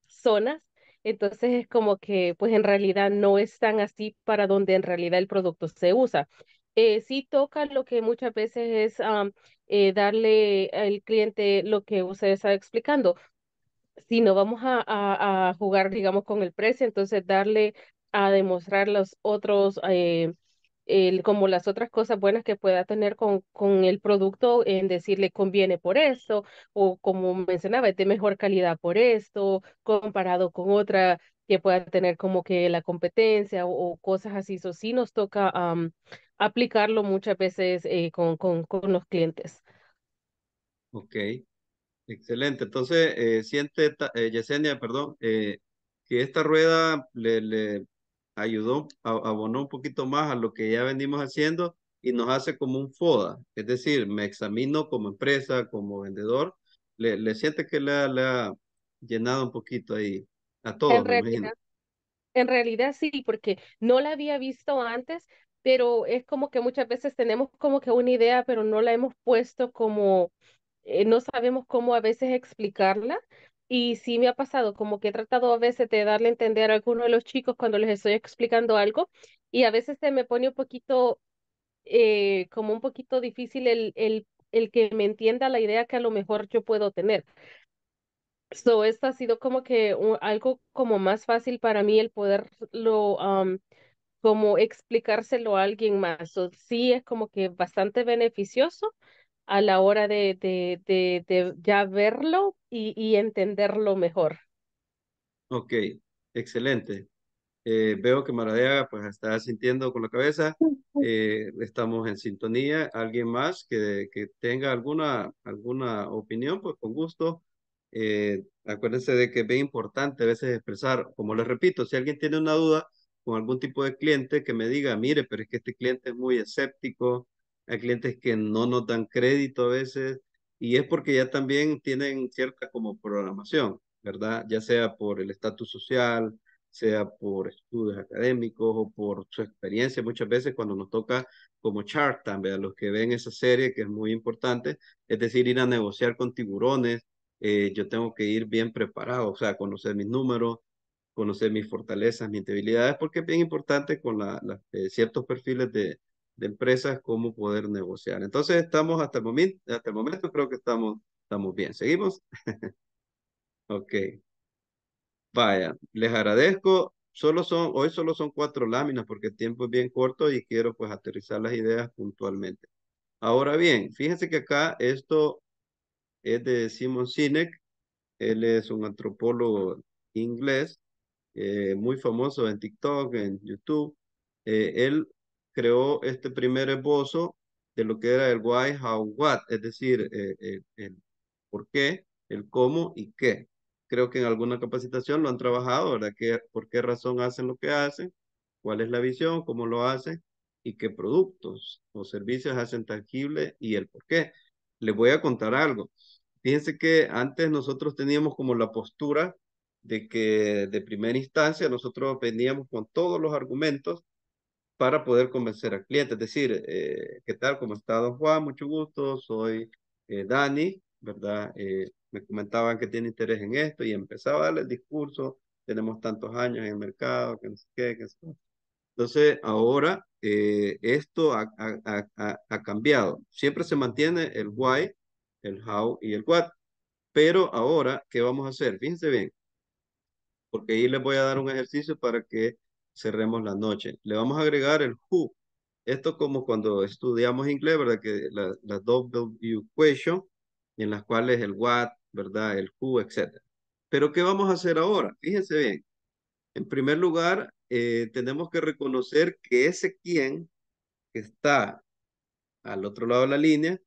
zonas, entonces es como que pues en realidad no es tan así para donde en realidad el producto se usa. Eh, sí toca lo que muchas veces es eh, darle al cliente lo que usted está explicando. Si no vamos a, jugar, digamos, con el precio, entonces darle a demostrar los otros como las otras cosas buenas que pueda tener con, con el producto, en decirle conviene por esto, o como mencionaba, es de mejor calidad por esto, comparado con otra que pueda tener como que la competencia o, cosas así. Eso sí nos toca aplicarlo muchas veces eh, con, con, con, los clientes. Ok, excelente. Entonces, eh, siente, eh, Yesenia, perdón, que esta rueda le ayudó, abonó un poquito más a lo que ya venimos haciendo y nos hace como un FODA, es decir, me examino como empresa, como vendedor, le, le siente que le, ha llenado un poquito ahí a todos. En realidad, sí, porque no la había visto antes, pero es como que muchas veces tenemos como que una idea, pero no la hemos puesto como, eh, no sabemos cómo a veces explicarla. Y sí me ha pasado, como que he tratado a veces de darle a entender a alguno de los chicos cuando les estoy explicando algo y a veces se me pone un poquito, eh, como un poquito difícil el, el, el que me entienda la idea que a lo mejor yo puedo tener. So, esto ha sido como que algo como más fácil para mí el poderlo, como explicárselo a alguien más. o sí, es como que bastante beneficioso a la hora de, de, de, ya verlo y, y, entenderlo mejor. Ok, excelente. Eh, veo que Maradea pues está sintiendo con la cabeza. Eh, estamos en sintonía. ¿Alguien más que, que tenga alguna, alguna opinión? Pues con gusto. Eh, acuérdense de que es importante a veces expresar, como les repito, si alguien tiene una duda con algún tipo de cliente que me diga, mire, pero es que este cliente es muy escéptico, hay clientes que no nos dan crédito a veces y es porque ya también tienen cierta como programación, ¿verdad? Ya sea por el estatus social, sea por estudios académicos o por su experiencia. Muchas veces cuando nos toca como chart también, los que ven esa serie que es muy importante, es decir, ir a negociar con tiburones, eh, yo tengo que ir bien preparado, o sea, conocer mis números, conocer mis fortalezas, mis debilidades, porque es bien importante con la, eh, ciertos perfiles de, de empresas cómo poder negociar. Entonces estamos hasta el momento, hasta el momento creo que estamos, estamos bien. ¿Seguimos? [LAUGHS] ok. Vaya, les agradezco. Solo son, hoy solo son cuatro láminas porque el tiempo es bien corto y quiero pues aterrizar las ideas puntualmente. Ahora bien, fíjense que acá esto es de Simon Sinek. Él es un antropólogo inglés eh, muy famoso en TikTok, en YouTube. Eh, él creó este primer esbozo de lo que era el why, how, what, es decir, eh, eh, el por qué, el cómo y qué. Creo que en alguna capacitación lo han trabajado, ¿verdad? ¿Qué, ¿Por qué razón hacen lo que hacen? ¿Cuál es la visión? ¿Cómo lo hacen? ¿Y qué productos o servicios hacen tangible y el por qué? Les voy a contar algo. Fíjense que antes nosotros teníamos como la postura de que de primera instancia nosotros veníamos con todos los argumentos para poder convencer al cliente. Es decir, eh, ¿qué tal? ¿Cómo está, don Juan? Mucho gusto, soy eh, Dani, ¿verdad? Eh, me comentaban que tiene interés en esto y empezaba a darle el discurso, tenemos tantos años en el mercado, que no sé qué, que Entonces, ahora esto ha, ha cambiado. Siempre se mantiene el why, el how y el what. Pero ahora, ¿qué vamos a hacer? Fíjense bien, porque ahí les voy a dar un ejercicio para que cerremos la noche. Le vamos a agregar el who. Esto como cuando estudiamos inglés, ¿verdad? Que las double view question, en las cuales el what, ¿verdad? El who, etc. Pero ¿qué vamos a hacer ahora? Fíjense bien. En primer lugar, eh, tenemos que reconocer que ese quién que está al otro lado de la línea,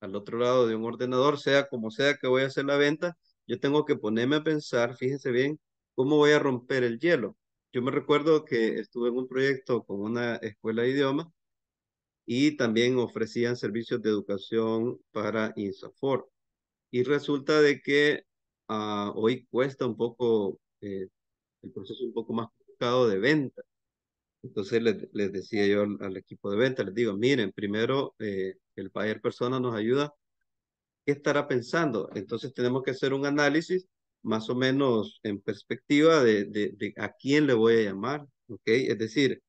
al otro lado de un ordenador, sea como sea que voy a hacer la venta, yo tengo que ponerme a pensar, fíjense bien, cómo voy a romper el hielo yo me recuerdo que estuve en un proyecto con una escuela de idiomas y también ofrecían servicios de educación para INSAFOR. Y resulta de que ah, hoy cuesta un poco, eh, el proceso un poco más complicado de venta. Entonces les, les decía yo al, equipo de venta, les digo, miren, primero eh, el buyer persona nos ayuda, ¿qué estará pensando? Entonces tenemos que hacer un análisis más o menos en perspectiva de, de, a quién le voy a llamar, ¿ok? Es decir,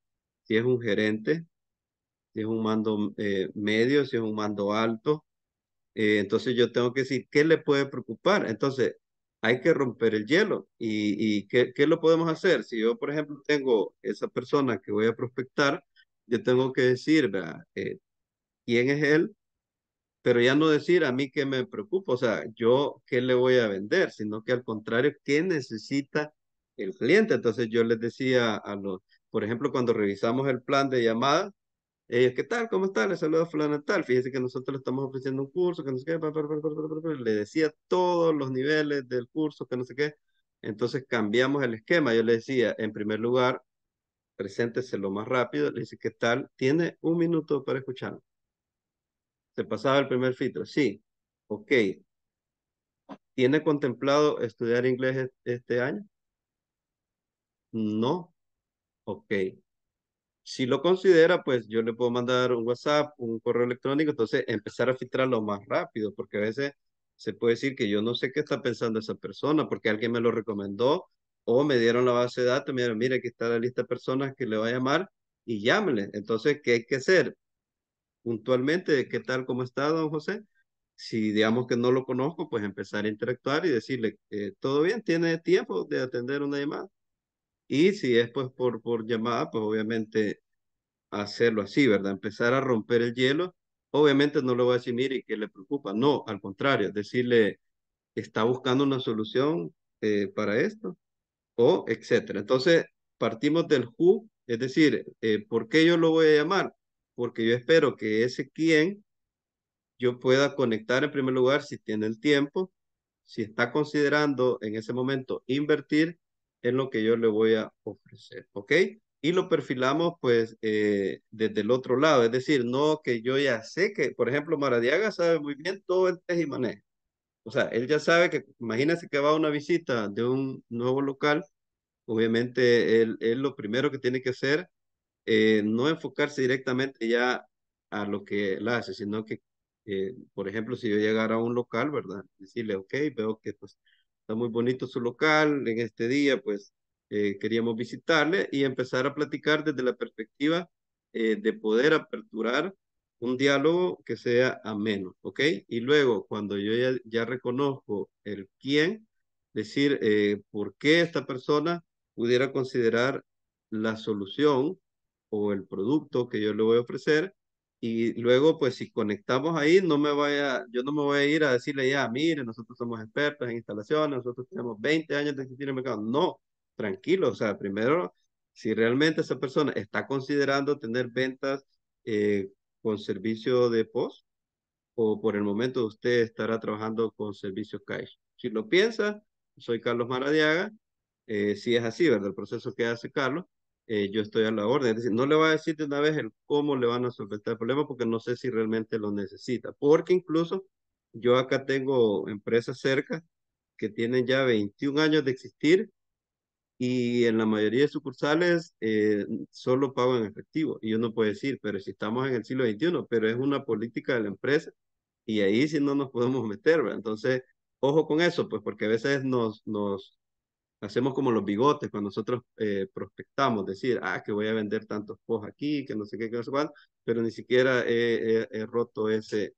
si es un gerente, si es un mando eh, medio, si es un mando alto, eh, entonces yo tengo que decir, ¿qué le puede preocupar? Entonces, hay que romper el hielo. ¿Y, qué, lo podemos hacer? Si yo, por ejemplo, tengo esa persona que voy a prospectar, yo tengo que decir, eh, ¿quién es él? pero ya no decir a mí que me preocupa, o sea, yo qué le voy a vender, sino que al contrario, qué necesita el cliente. Entonces yo les decía a los, por ejemplo, cuando revisamos el plan de llamada, ellos, ¿qué tal? ¿Cómo están? Les saluda fulano tal. Fíjese que nosotros le estamos ofreciendo un curso, que no sé qué, le decía todos los niveles del curso, que no sé qué. Entonces cambiamos el esquema. Yo le decía, en primer lugar, preséntese lo más rápido. Le dice, ¿qué tal? Tiene un minuto para escucharnos se pasaba el primer filtro. Sí, ok. ¿Tiene contemplado estudiar inglés este año? No. Ok. Si lo considera, pues yo le puedo mandar un WhatsApp, un correo electrónico, entonces empezar a filtrarlo más rápido, porque a veces se puede decir que yo no sé qué está pensando esa persona, porque alguien me lo recomendó o me dieron la base de datos, me mira, aquí está la lista de personas que le va a llamar y llámele. Entonces, ¿qué hay que hacer? puntualmente, ¿qué tal? ¿Cómo está, don José? Si digamos que no lo conozco, pues empezar a interactuar y decirle, eh, ¿todo bien? ¿Tiene tiempo de atender una llamada? Y si es pues por, por llamada, pues obviamente hacerlo así, ¿verdad? Empezar a romper el hielo. Obviamente no le voy a decir, mire, ¿qué le preocupa. No, al contrario, decirle, está buscando una solución eh, para esto, o etcétera. Entonces, partimos del who, es decir, eh, ¿por qué yo lo voy a llamar? porque yo espero que ese quien yo pueda conectar en primer lugar si tiene el tiempo, si está considerando en ese momento invertir en lo que yo le voy a ofrecer, ¿ok? Y lo perfilamos pues eh, desde el otro lado, es decir, no que yo ya sé que, por ejemplo, Maradiaga sabe muy bien todo el test O sea, él ya sabe que, imagínese que va a una visita de un nuevo local, obviamente él, es lo primero que tiene que hacer eh, no enfocarse directamente ya a lo que él hace, sino que, eh, por ejemplo, si yo llegara a un local, ¿verdad? Decirle, ok, veo que pues está muy bonito su local, en este día pues eh, queríamos visitarle y empezar a platicar desde la perspectiva de poder aperturar un diálogo que sea ameno, ¿ok? Y luego, cuando yo ya, reconozco el quién, decir por qué esta persona pudiera considerar la solución o el producto que yo le voy a ofrecer y luego pues si conectamos ahí no me vaya yo no me voy a ir a decirle ya mire nosotros somos expertos en instalaciones nosotros tenemos 20 años de existir en mercado no tranquilo o sea primero si realmente esa persona está considerando tener ventas eh, con servicio de post o por el momento usted estará trabajando con servicios cash. Si lo piensa, soy Carlos Maradiaga. Eh, si es así, ¿verdad? El proceso que hace Carlos. Eh, yo estoy a la orden. Es decir, no le voy a decir de una vez el cómo le van a solventar el problema porque no sé si realmente lo necesita. Porque incluso yo acá tengo empresas cerca que tienen ya 21 años de existir y en la mayoría de sucursales eh, solo pago en efectivo. Y uno puede decir, pero si estamos en el siglo XXI, pero es una política de la empresa y ahí si no nos podemos meter, ¿verdad? Entonces, ojo con eso, pues porque a veces nos, nos hacemos como los bigotes cuando nosotros eh, prospectamos, decir, ah, que voy a vender tantos posts aquí, que no sé qué, que no sé cuál, pero ni siquiera he, roto ese,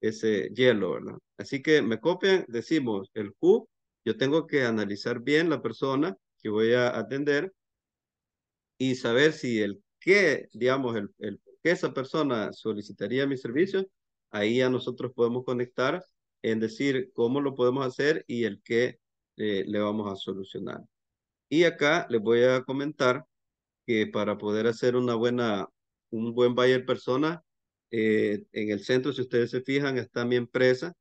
ese hielo, ¿verdad? Así que me copian, decimos el who, yo tengo que analizar bien la persona que voy a atender y saber si el qué, digamos, el, el que esa persona solicitaría mis servicios, ahí a nosotros podemos conectar en decir cómo lo podemos hacer y el qué eh, le vamos a solucionar. Y acá les voy a comentar que para poder hacer una buena, un buen buyer persona, eh, en el centro, si ustedes se fijan, está mi empresa.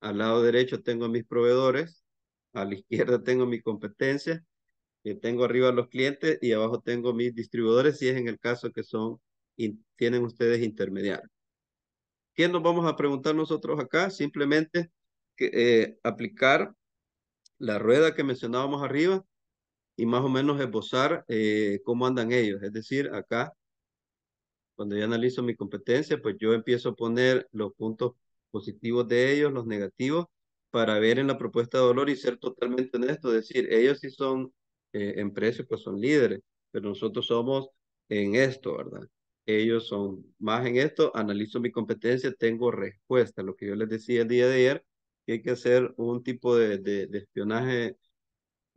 Al lado derecho tengo mis proveedores. A la [LAUGHS] izquierda tengo mi competencia. Eh, tengo arriba los clientes y abajo tengo mis distribuidores, si es en el caso que son, tienen ustedes intermediarios. ¿Qué nos vamos a preguntar nosotros acá? Simplemente aplicar la rueda que mencionábamos arriba y más o menos esbozar eh, cómo andan ellos. Es decir, acá, cuando yo analizo mi competencia, pues yo empiezo a poner los puntos positivos de ellos, los negativos, para ver en la propuesta de valor y ser totalmente honesto, decir, ellos sí son empresas eh, en precio, pues son líderes, pero nosotros somos en esto, ¿verdad? Ellos son más en esto, analizo mi competencia, tengo respuesta. Lo que yo les decía el día de ayer, que hay que hacer un tipo de, de, espionaje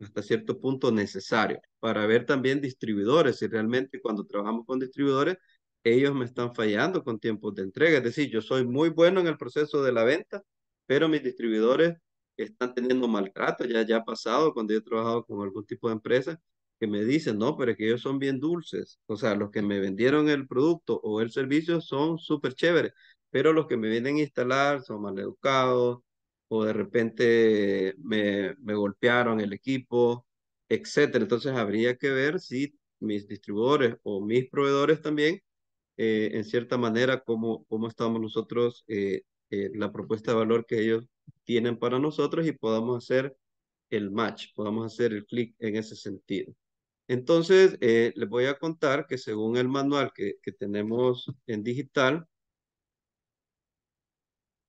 hasta cierto punto necesario para ver también distribuidores, y realmente cuando trabajamos con distribuidores, ellos me están fallando con tiempos de entrega. Es decir, yo soy muy bueno en el proceso de la venta, pero mis distribuidores están teniendo maltrato. Ya, ya ha pasado cuando he trabajado con algún tipo de empresa que me dicen, no, pero es que ellos son bien dulces. O sea, los que me vendieron el producto o el servicio son súper chéveres, pero los que me vienen a instalar son maleducados, o de repente me, golpearon el equipo, etcétera. Entonces habría que ver si mis distribuidores o mis proveedores también, eh, en cierta manera, cómo, estamos nosotros, eh, eh, la propuesta de valor que ellos tienen para nosotros y podamos hacer el match, podamos hacer el clic en ese sentido. Entonces, les voy a contar que según el manual que, que tenemos en digital,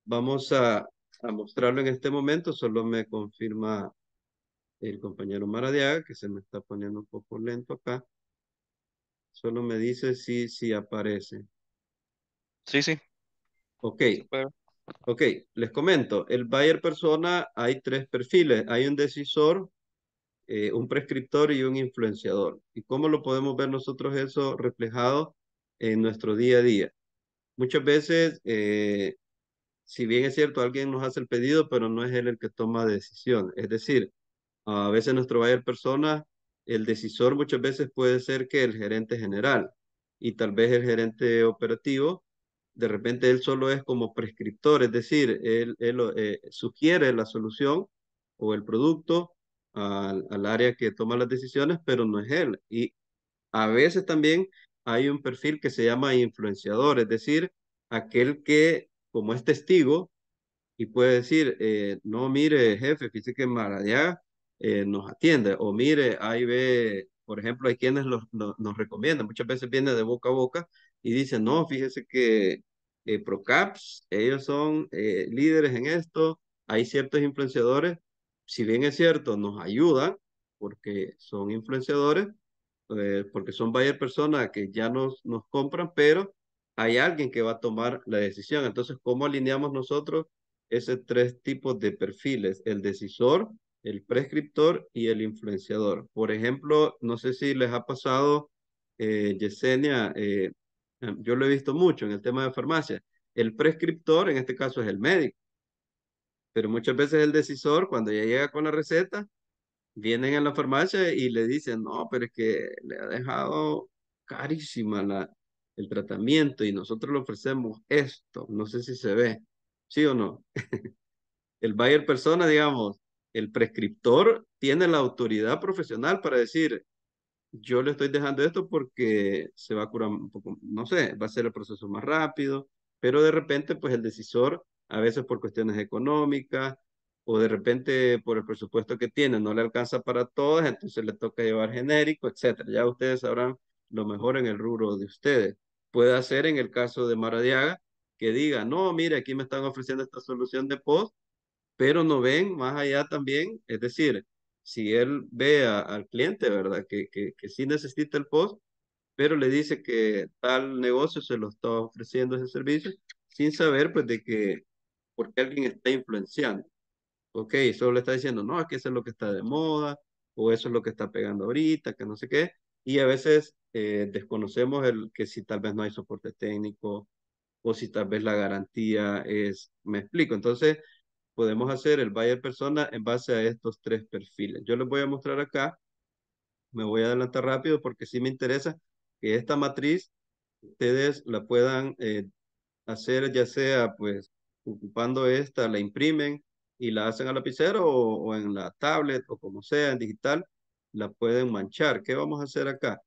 vamos a, a mostrarlo en este momento, solo me confirma el compañero Maradiaga, que se me está poniendo un poco lento acá. Solo me dice si, si aparece. Sí, sí. Ok. Ok, les comento. El Bayer persona hay tres perfiles. Hay un decisor, eh, un prescriptor y un influenciador. ¿Y cómo lo podemos ver nosotros eso reflejado en nuestro día a día? Muchas veces eh, si bien es cierto, alguien nos hace el pedido, pero no es él el que toma la decisión. Es decir, a veces nuestro buyer persona, el decisor muchas veces puede ser que el gerente general y tal vez el gerente operativo, de repente él solo es como prescriptor, es decir, él, él eh, sugiere la solución o el producto al, al área que toma las decisiones, pero no es él. Y a veces también hay un perfil que se llama influenciador, es decir, aquel que como es testigo y puede decir, eh, no, mire, jefe, fíjese que Maradiaga eh, nos atiende, o mire, ahí ve, por ejemplo, hay quienes nos recomiendan, muchas veces viene de boca a boca y dice, no, fíjese que eh, Procaps, ellos son líderes en esto, hay ciertos influenciadores, si bien es cierto, nos ayudan porque son influenciadores, porque son varias personas que ya nos, nos compran, pero hay alguien que va a tomar la decisión. Entonces, ¿cómo alineamos nosotros esos tres tipos de perfiles? El decisor, el prescriptor y el influenciador. Por ejemplo, no sé si les ha pasado, eh, Yesenia, eh, yo lo he visto mucho en el tema de farmacia. El prescriptor, en este caso, es el médico. Pero muchas veces el decisor, cuando ya llega con la receta, vienen a la farmacia y le dicen, no, pero es que le ha dejado carísima la, el tratamiento y nosotros le ofrecemos esto, no sé si se ve, ¿sí o no? [LAUGHS] el Bayer persona, digamos, el prescriptor tiene la autoridad profesional para decir, yo le estoy dejando esto porque se va a curar un poco, no sé, va a ser el proceso más rápido, pero de repente, pues el decisor, a veces por cuestiones económicas o de repente por el presupuesto que tiene, no le alcanza para todas, entonces le toca llevar genérico, etcétera. Ya ustedes sabrán lo mejor en el rubro de ustedes. Puede hacer en el caso de Maradiaga que diga, no, mire, aquí me están ofreciendo esta solución de post, pero no ven más allá también, es decir, si él ve al cliente, ¿verdad? Que, que, que sí necesita el post, pero le dice que tal negocio se lo está ofreciendo ese servicio, sin saber pues de que, porque alguien está influenciando. Ok, solo le está diciendo, no, es que eso es lo que está de moda, o eso es lo que está pegando ahorita, que no sé qué, y a veces eh, desconocemos el que si tal vez no hay soporte técnico o si tal vez la garantía es, me explico. Entonces, podemos hacer el buyer persona en base a estos tres perfiles. Yo les voy a mostrar acá, me voy a adelantar rápido porque sí me interesa que esta matriz ustedes la puedan eh, hacer ya sea pues ocupando esta, la imprimen y la hacen al lapicero o en la tablet o como sea, en digital, la pueden manchar. ¿Qué vamos a hacer acá?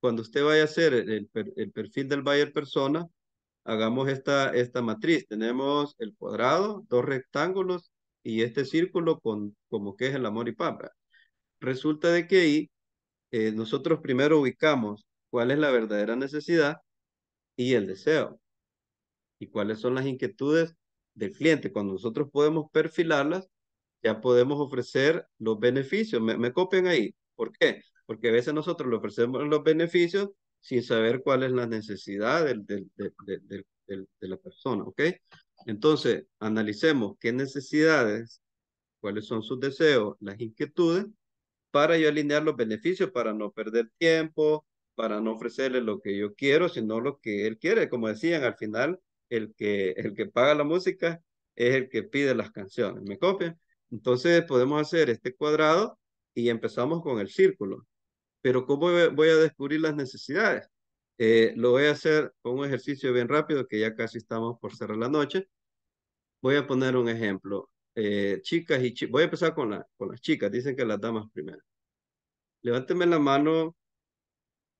Cuando usted vaya a hacer el, perfil del Bayer persona, hagamos esta, esta matriz. Tenemos el cuadrado, dos rectángulos y este círculo con, como que es el amor y papa. Resulta de que ahí eh, nosotros primero ubicamos cuál es la verdadera necesidad y el deseo. Y cuáles son las inquietudes del cliente. Cuando nosotros podemos perfilarlas, ya podemos ofrecer los beneficios. Me, copien copian ahí. ¿Por qué? Porque a veces nosotros le ofrecemos los beneficios sin saber cuál es la necesidad del, de la persona, ¿ok? Entonces, analicemos qué necesidades, cuáles son sus deseos, las inquietudes, para yo alinear los beneficios, para no perder tiempo, para no ofrecerle lo que yo quiero, sino lo que él quiere. Como decían, al final, el que, el que paga la música es el que pide las canciones. ¿Me copian? Entonces podemos hacer este cuadrado y empezamos con el círculo. Pero ¿cómo voy a descubrir las necesidades? Eh, lo voy a hacer con un ejercicio bien rápido que ya casi estamos por cerrar la noche. Voy a poner un ejemplo. Eh, chicas y voy a empezar con, las chicas, dicen que las damas primero. Levánteme la mano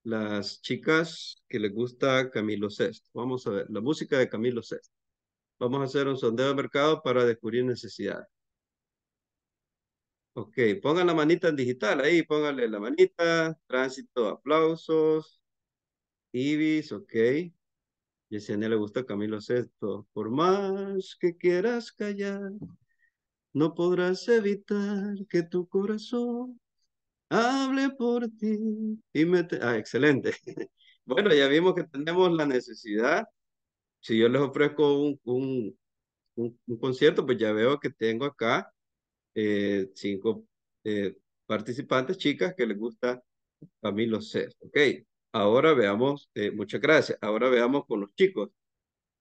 las chicas que les gusta Camilo Sesto. Vamos a ver, la música de Camilo Sesto. Vamos a hacer un sondeo de mercado para descubrir necesidades. Ok, pongan la manita en digital ahí, pónganle la manita, tránsito, aplausos, Ibis, ok. Yesenia le gusta Camilo Sesto. Por más que quieras callar, no podrás evitar que tu corazón hable por ti. Y Ah, excelente. [LAUGHS] Bueno, ya vimos que tenemos la necesidad. Si yo les ofrezco un, un, un concierto, pues ya veo que tengo acá eh, cinco eh, participantes, chicas, que les gusta a mí los sé, Ok, ahora veamos, eh, muchas gracias. Ahora veamos con los chicos.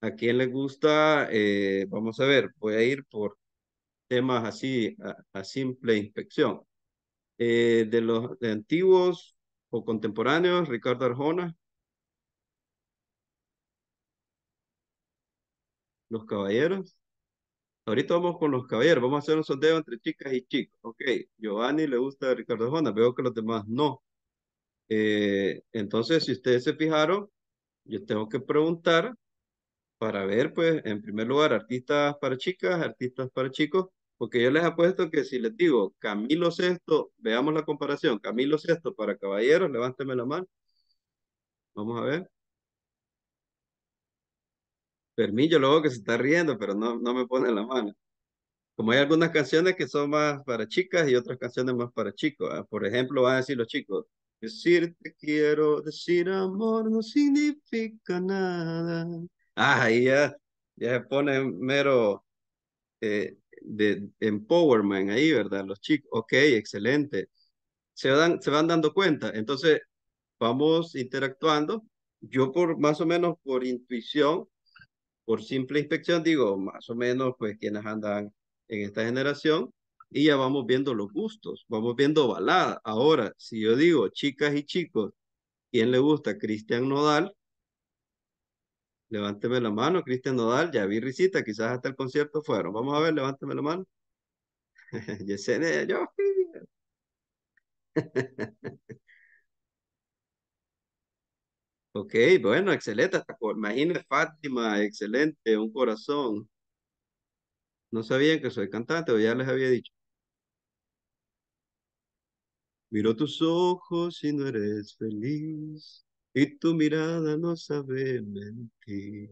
¿A quién les gusta? vamos a ver, voy a ir por temas así, a, simple inspección. de los antiguos o contemporáneos, Ricardo Arjona. Los caballeros. Ahorita vamos con los caballeros, vamos a hacer un sondeo entre chicas y chicos. Ok, Giovanni le gusta a Ricardo Juana, veo que los demás no. Eh, entonces, si ustedes se fijaron, yo tengo que preguntar para ver, pues, en primer lugar, artistas para chicas, artistas para chicos, porque yo les apuesto que si les digo Camilo Sexto, veamos la comparación, Camilo Sexto para caballeros, levánteme la mano. Vamos a ver lo luego que se está riendo, pero no, no me pone la mano. Como hay algunas canciones que son más para chicas y otras canciones más para chicos. ¿ah? Por ejemplo, van a decir los chicos, decir te quiero, decir amor no significa nada. Ah, ahí ya, se pone mero eh, de empowerment ahí, ¿verdad? Los chicos, ok, excelente. Se, se van dando cuenta. Entonces, vamos interactuando. Yo por más o menos por intuición por simple inspección digo más o menos pues quienes andan en esta generación y ya vamos viendo los gustos, vamos viendo balada. Ahora, si yo digo chicas y chicos, ¿quién le gusta Cristian Nodal? Levánteme la mano, Cristian Nodal, ya vi risita, quizás hasta el concierto fueron. Vamos a ver, levánteme la mano. [LAUGHS] Yesenia, yo. [LAUGHS] Ok, bueno, excelente. Hasta, Fátima, excelente, un corazón. No sabían que soy cantante o ya les había dicho. Miro tus ojos y no eres feliz, y tu mirada no sabe mentir.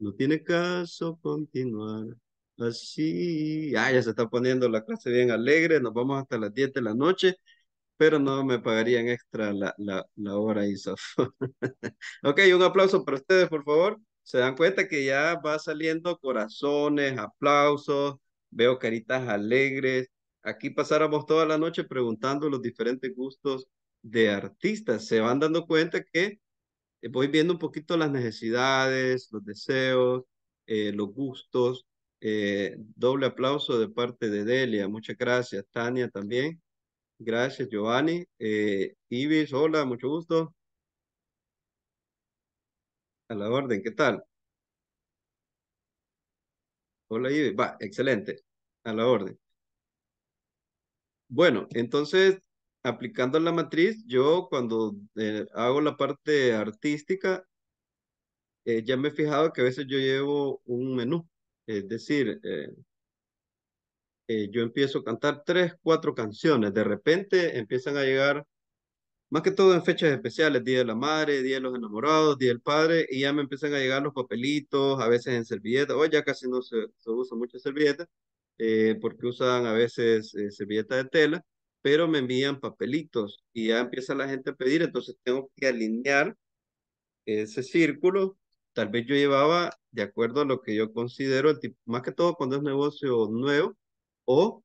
No tiene caso continuar así. Ah, ya se está poniendo la clase bien alegre. Nos vamos hasta las 10 de la noche pero no me pagarían extra la, la, la hora ISOF. [LAUGHS] ok, un aplauso para ustedes, por favor. Se dan cuenta que ya va saliendo corazones, aplausos, veo caritas alegres. Aquí pasáramos toda la noche preguntando los diferentes gustos de artistas. Se van dando cuenta que eh, voy viendo un poquito las necesidades, los deseos, eh, los gustos. Eh, doble aplauso de parte de Delia. Muchas gracias, Tania también. Gracias, Giovanni. Eh, Ibis, hola, mucho gusto. A la orden, ¿qué tal? Hola, Ibis. Va, excelente. A la orden. Bueno, entonces, aplicando la matriz, yo cuando eh, hago la parte artística, eh, ya me he fijado que a veces yo llevo un menú. Es decir, eh, yo empiezo a cantar tres, cuatro canciones. De repente empiezan a llegar, más que todo en fechas especiales, Día de la Madre, Día de los Enamorados, Día del Padre, y ya me empiezan a llegar los papelitos, a veces en servilleta hoy ya casi no se, se usa mucha servilleta, eh, porque usan a veces eh, servilleta de tela, pero me envían papelitos y ya empieza la gente a pedir, entonces tengo que alinear ese círculo. Tal vez yo llevaba, de acuerdo a lo que yo considero, más que todo cuando es negocio nuevo, o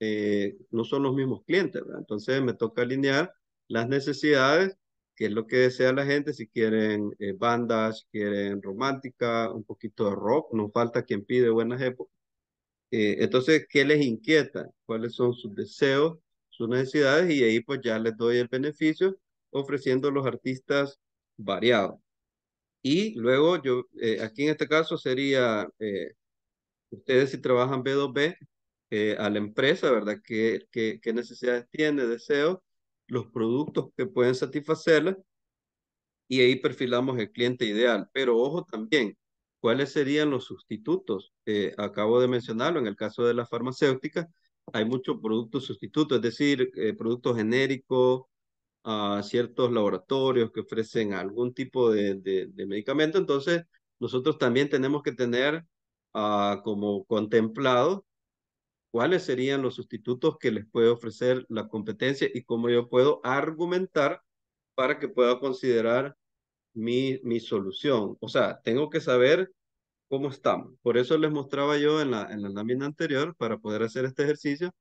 eh, no son los mismos clientes. ¿verdad? Entonces me toca alinear las necesidades, qué es lo que desea la gente, si quieren eh, bandas, si quieren romántica, un poquito de rock, no falta quien pide buenas épocas. Eh, entonces, ¿qué les inquieta? ¿Cuáles son sus deseos, sus necesidades? Y ahí pues ya les doy el beneficio ofreciendo los artistas variados. Y luego yo, aquí en este caso sería, ustedes si trabajan B2B, eh, a la empresa, ¿verdad? ¿Qué, qué, necesidades tiene, deseos, los productos que pueden satisfacerla y ahí perfilamos el cliente ideal. Pero ojo también, ¿cuáles serían los sustitutos? Eh, acabo de mencionarlo, en el caso de la farmacéutica, hay muchos productos sustitutos, es decir, eh, productos genéricos, a ah, ciertos laboratorios que ofrecen algún tipo de, medicamento. Entonces, nosotros también tenemos que tener ah, como contemplado cuáles serían los sustitutos que les puede ofrecer la competencia y cómo yo puedo argumentar para que pueda considerar mi, mi solución. O sea, tengo que saber cómo estamos. Por eso les mostraba yo en la, en la lámina anterior, para poder hacer este ejercicio,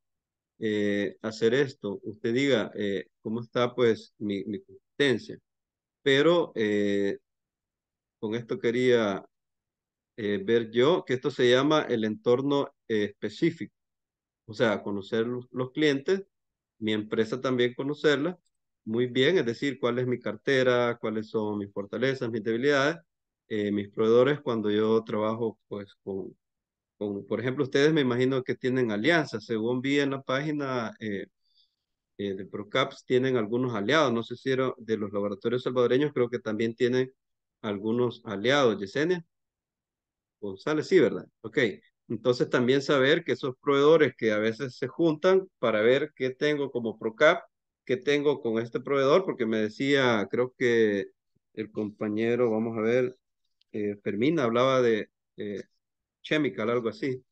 eh, hacer esto. Usted diga eh, cómo está pues mi, mi competencia. Pero eh, con esto quería ver yo que esto se llama el entorno específico o sea, conocer los, clientes, mi empresa también conocerla muy bien, es decir, cuál es mi cartera, cuáles son mis fortalezas, mis debilidades, eh, mis proveedores cuando yo trabajo pues con, con, por ejemplo, ustedes me imagino que tienen alianzas, según vi en la página eh, eh, de ProCaps tienen algunos aliados, no sé si de los laboratorios salvadoreños, creo que también tienen algunos aliados, Yesenia. González, sí, ¿verdad? Ok, entonces también saber que esos proveedores que a veces se juntan para ver qué tengo como ProCap, qué tengo con este proveedor, porque me decía, creo que el compañero, vamos a ver, eh, Fermina hablaba de eh, Chemical, algo así.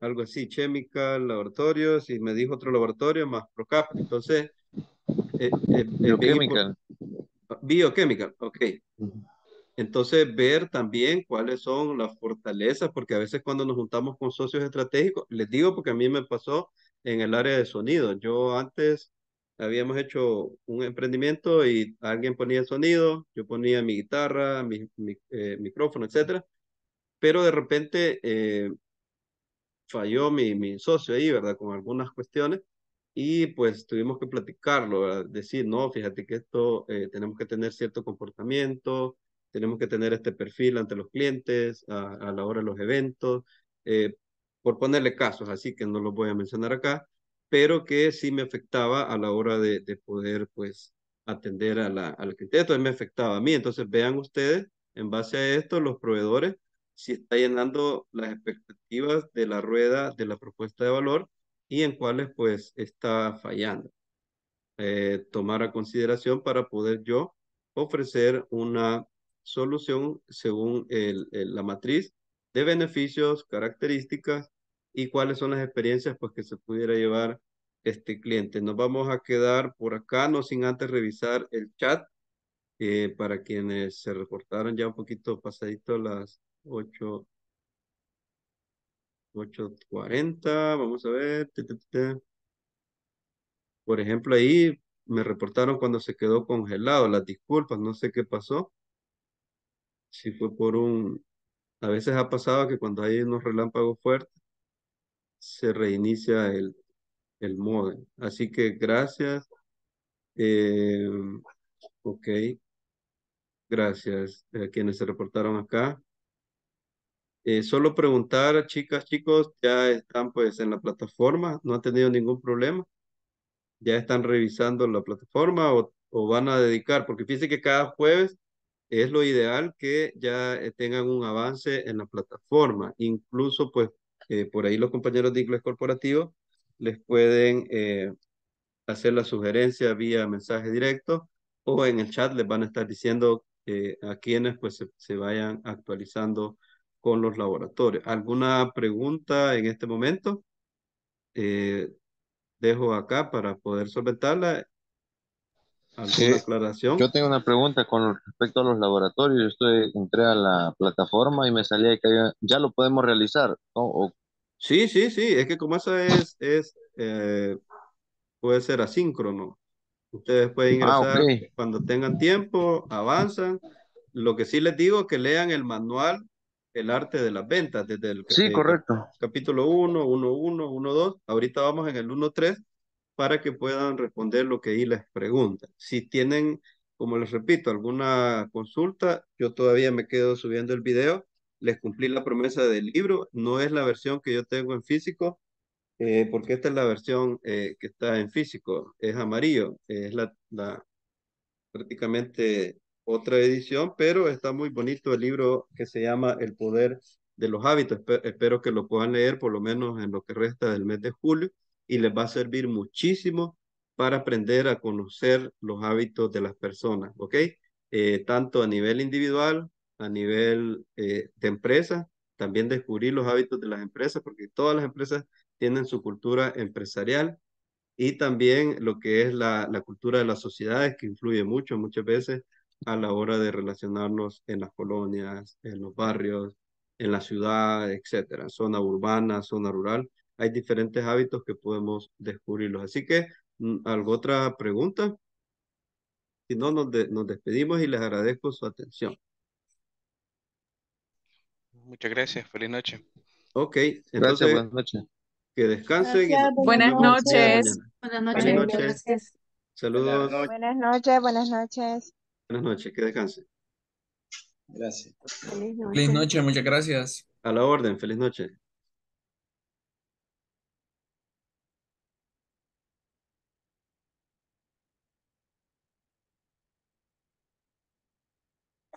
Algo así, Chemical, laboratorios, y me dijo otro laboratorio más ProCap. Entonces, eh, eh Biochemical. Biochemical, ok. Entonces, ver también cuáles son las fortalezas, porque a veces cuando nos juntamos con socios estratégicos, les digo porque a mí me pasó en el área de sonido. Yo antes habíamos hecho un emprendimiento y alguien ponía sonido, yo ponía mi guitarra, mi, eh, micrófono, etc. pero de repente eh, falló mi, mi socio ahí, ¿verdad? Con algunas cuestiones y pues tuvimos que platicarlo, decir, no, fíjate que esto eh, tenemos que tener cierto comportamiento, tenemos que tener este perfil ante los clientes, a, la hora de los eventos, eh, por ponerle casos, así que no los voy a mencionar acá, pero que sí me afectaba a la hora de, poder, pues, atender a la, al cliente. Entonces me afectaba a mí. Entonces vean ustedes, en base a esto, los proveedores, si está llenando las expectativas de la rueda de la propuesta de valor y en cuáles, pues, está fallando. Eh, tomar a consideración para poder yo ofrecer una solución según el, la matriz de beneficios, características y cuáles son las experiencias pues, que se pudiera llevar este cliente. Nos vamos a quedar por acá, no sin antes revisar el chat eh, para quienes se reportaron ya un poquito pasadito las 8. 8.40, vamos a ver. Por ejemplo, ahí me reportaron cuando se quedó congelado, las disculpas, no sé qué pasó si fue por un... A veces ha pasado que cuando hay unos relámpagos fuertes, se reinicia el, el Así que gracias. Eh, ok. Gracias eh, a quienes se reportaron acá. Eh, solo preguntar, chicas, chicos, ya están pues en la plataforma, no han tenido ningún problema. Ya están revisando la plataforma o, o van a dedicar, porque fíjense que cada jueves es lo ideal que ya eh, tengan un avance en la plataforma. Incluso, pues, eh, por ahí los compañeros de inglés corporativo les pueden eh, hacer la sugerencia vía mensaje directo o en el chat les van a estar diciendo a quienes pues se, se, vayan actualizando con los laboratorios. ¿Alguna pregunta en este momento? dejo acá para poder solventarla yo tengo una pregunta con respecto a los laboratorios. Yo estoy, entré a la plataforma y me salía que ya, lo podemos realizar. O... Sí, sí, sí. Es que como eso es, es eh, puede ser asíncrono. Ustedes pueden ah, ingresar cuando tengan tiempo, avanzan. Lo que sí les digo es que lean el manual El arte de las ventas desde el sí, correcto. capítulo 1, 1, 1, 1, 2. Ahorita vamos en el 1, 3 para que puedan responder lo que ahí les preguntan. Si tienen, como les repito, alguna consulta, yo todavía me quedo subiendo el video. Les cumplí la promesa del libro. No es la versión que yo tengo en físico, eh, porque esta es la versión eh, que está en físico. Es amarillo. Es la prácticamente otra edición, pero está muy bonito el libro que se llama El Poder de los Hábitos. Espero que lo puedan leer por lo menos en lo que resta del mes de julio y les va a servir muchísimo para aprender a conocer los hábitos de las personas, ¿ok? Eh, tanto a nivel individual, a nivel eh, de empresa, también descubrir los hábitos de las empresas, porque todas las empresas tienen su cultura empresarial y también lo que es la, la cultura de las sociedades, que influye mucho, muchas veces a la hora de relacionarnos en las colonias, en los barrios, en la ciudad, etcétera, zona urbana, zona rural hay diferentes hábitos que podemos descubrirlos. Así que, mm, ¿alguna otra pregunta? Si no, nos, despedimos y les agradezco su atención. Muchas gracias. Feliz noche. Ok. Entonces, buenas noches. Que descansen. buenas, noches. buenas noches. Buenas noches. Saludos. Buenas noches, buenas noches. Buenas noches, que descansen. Gracias. feliz noche, muchas gracias. A la orden, feliz noche.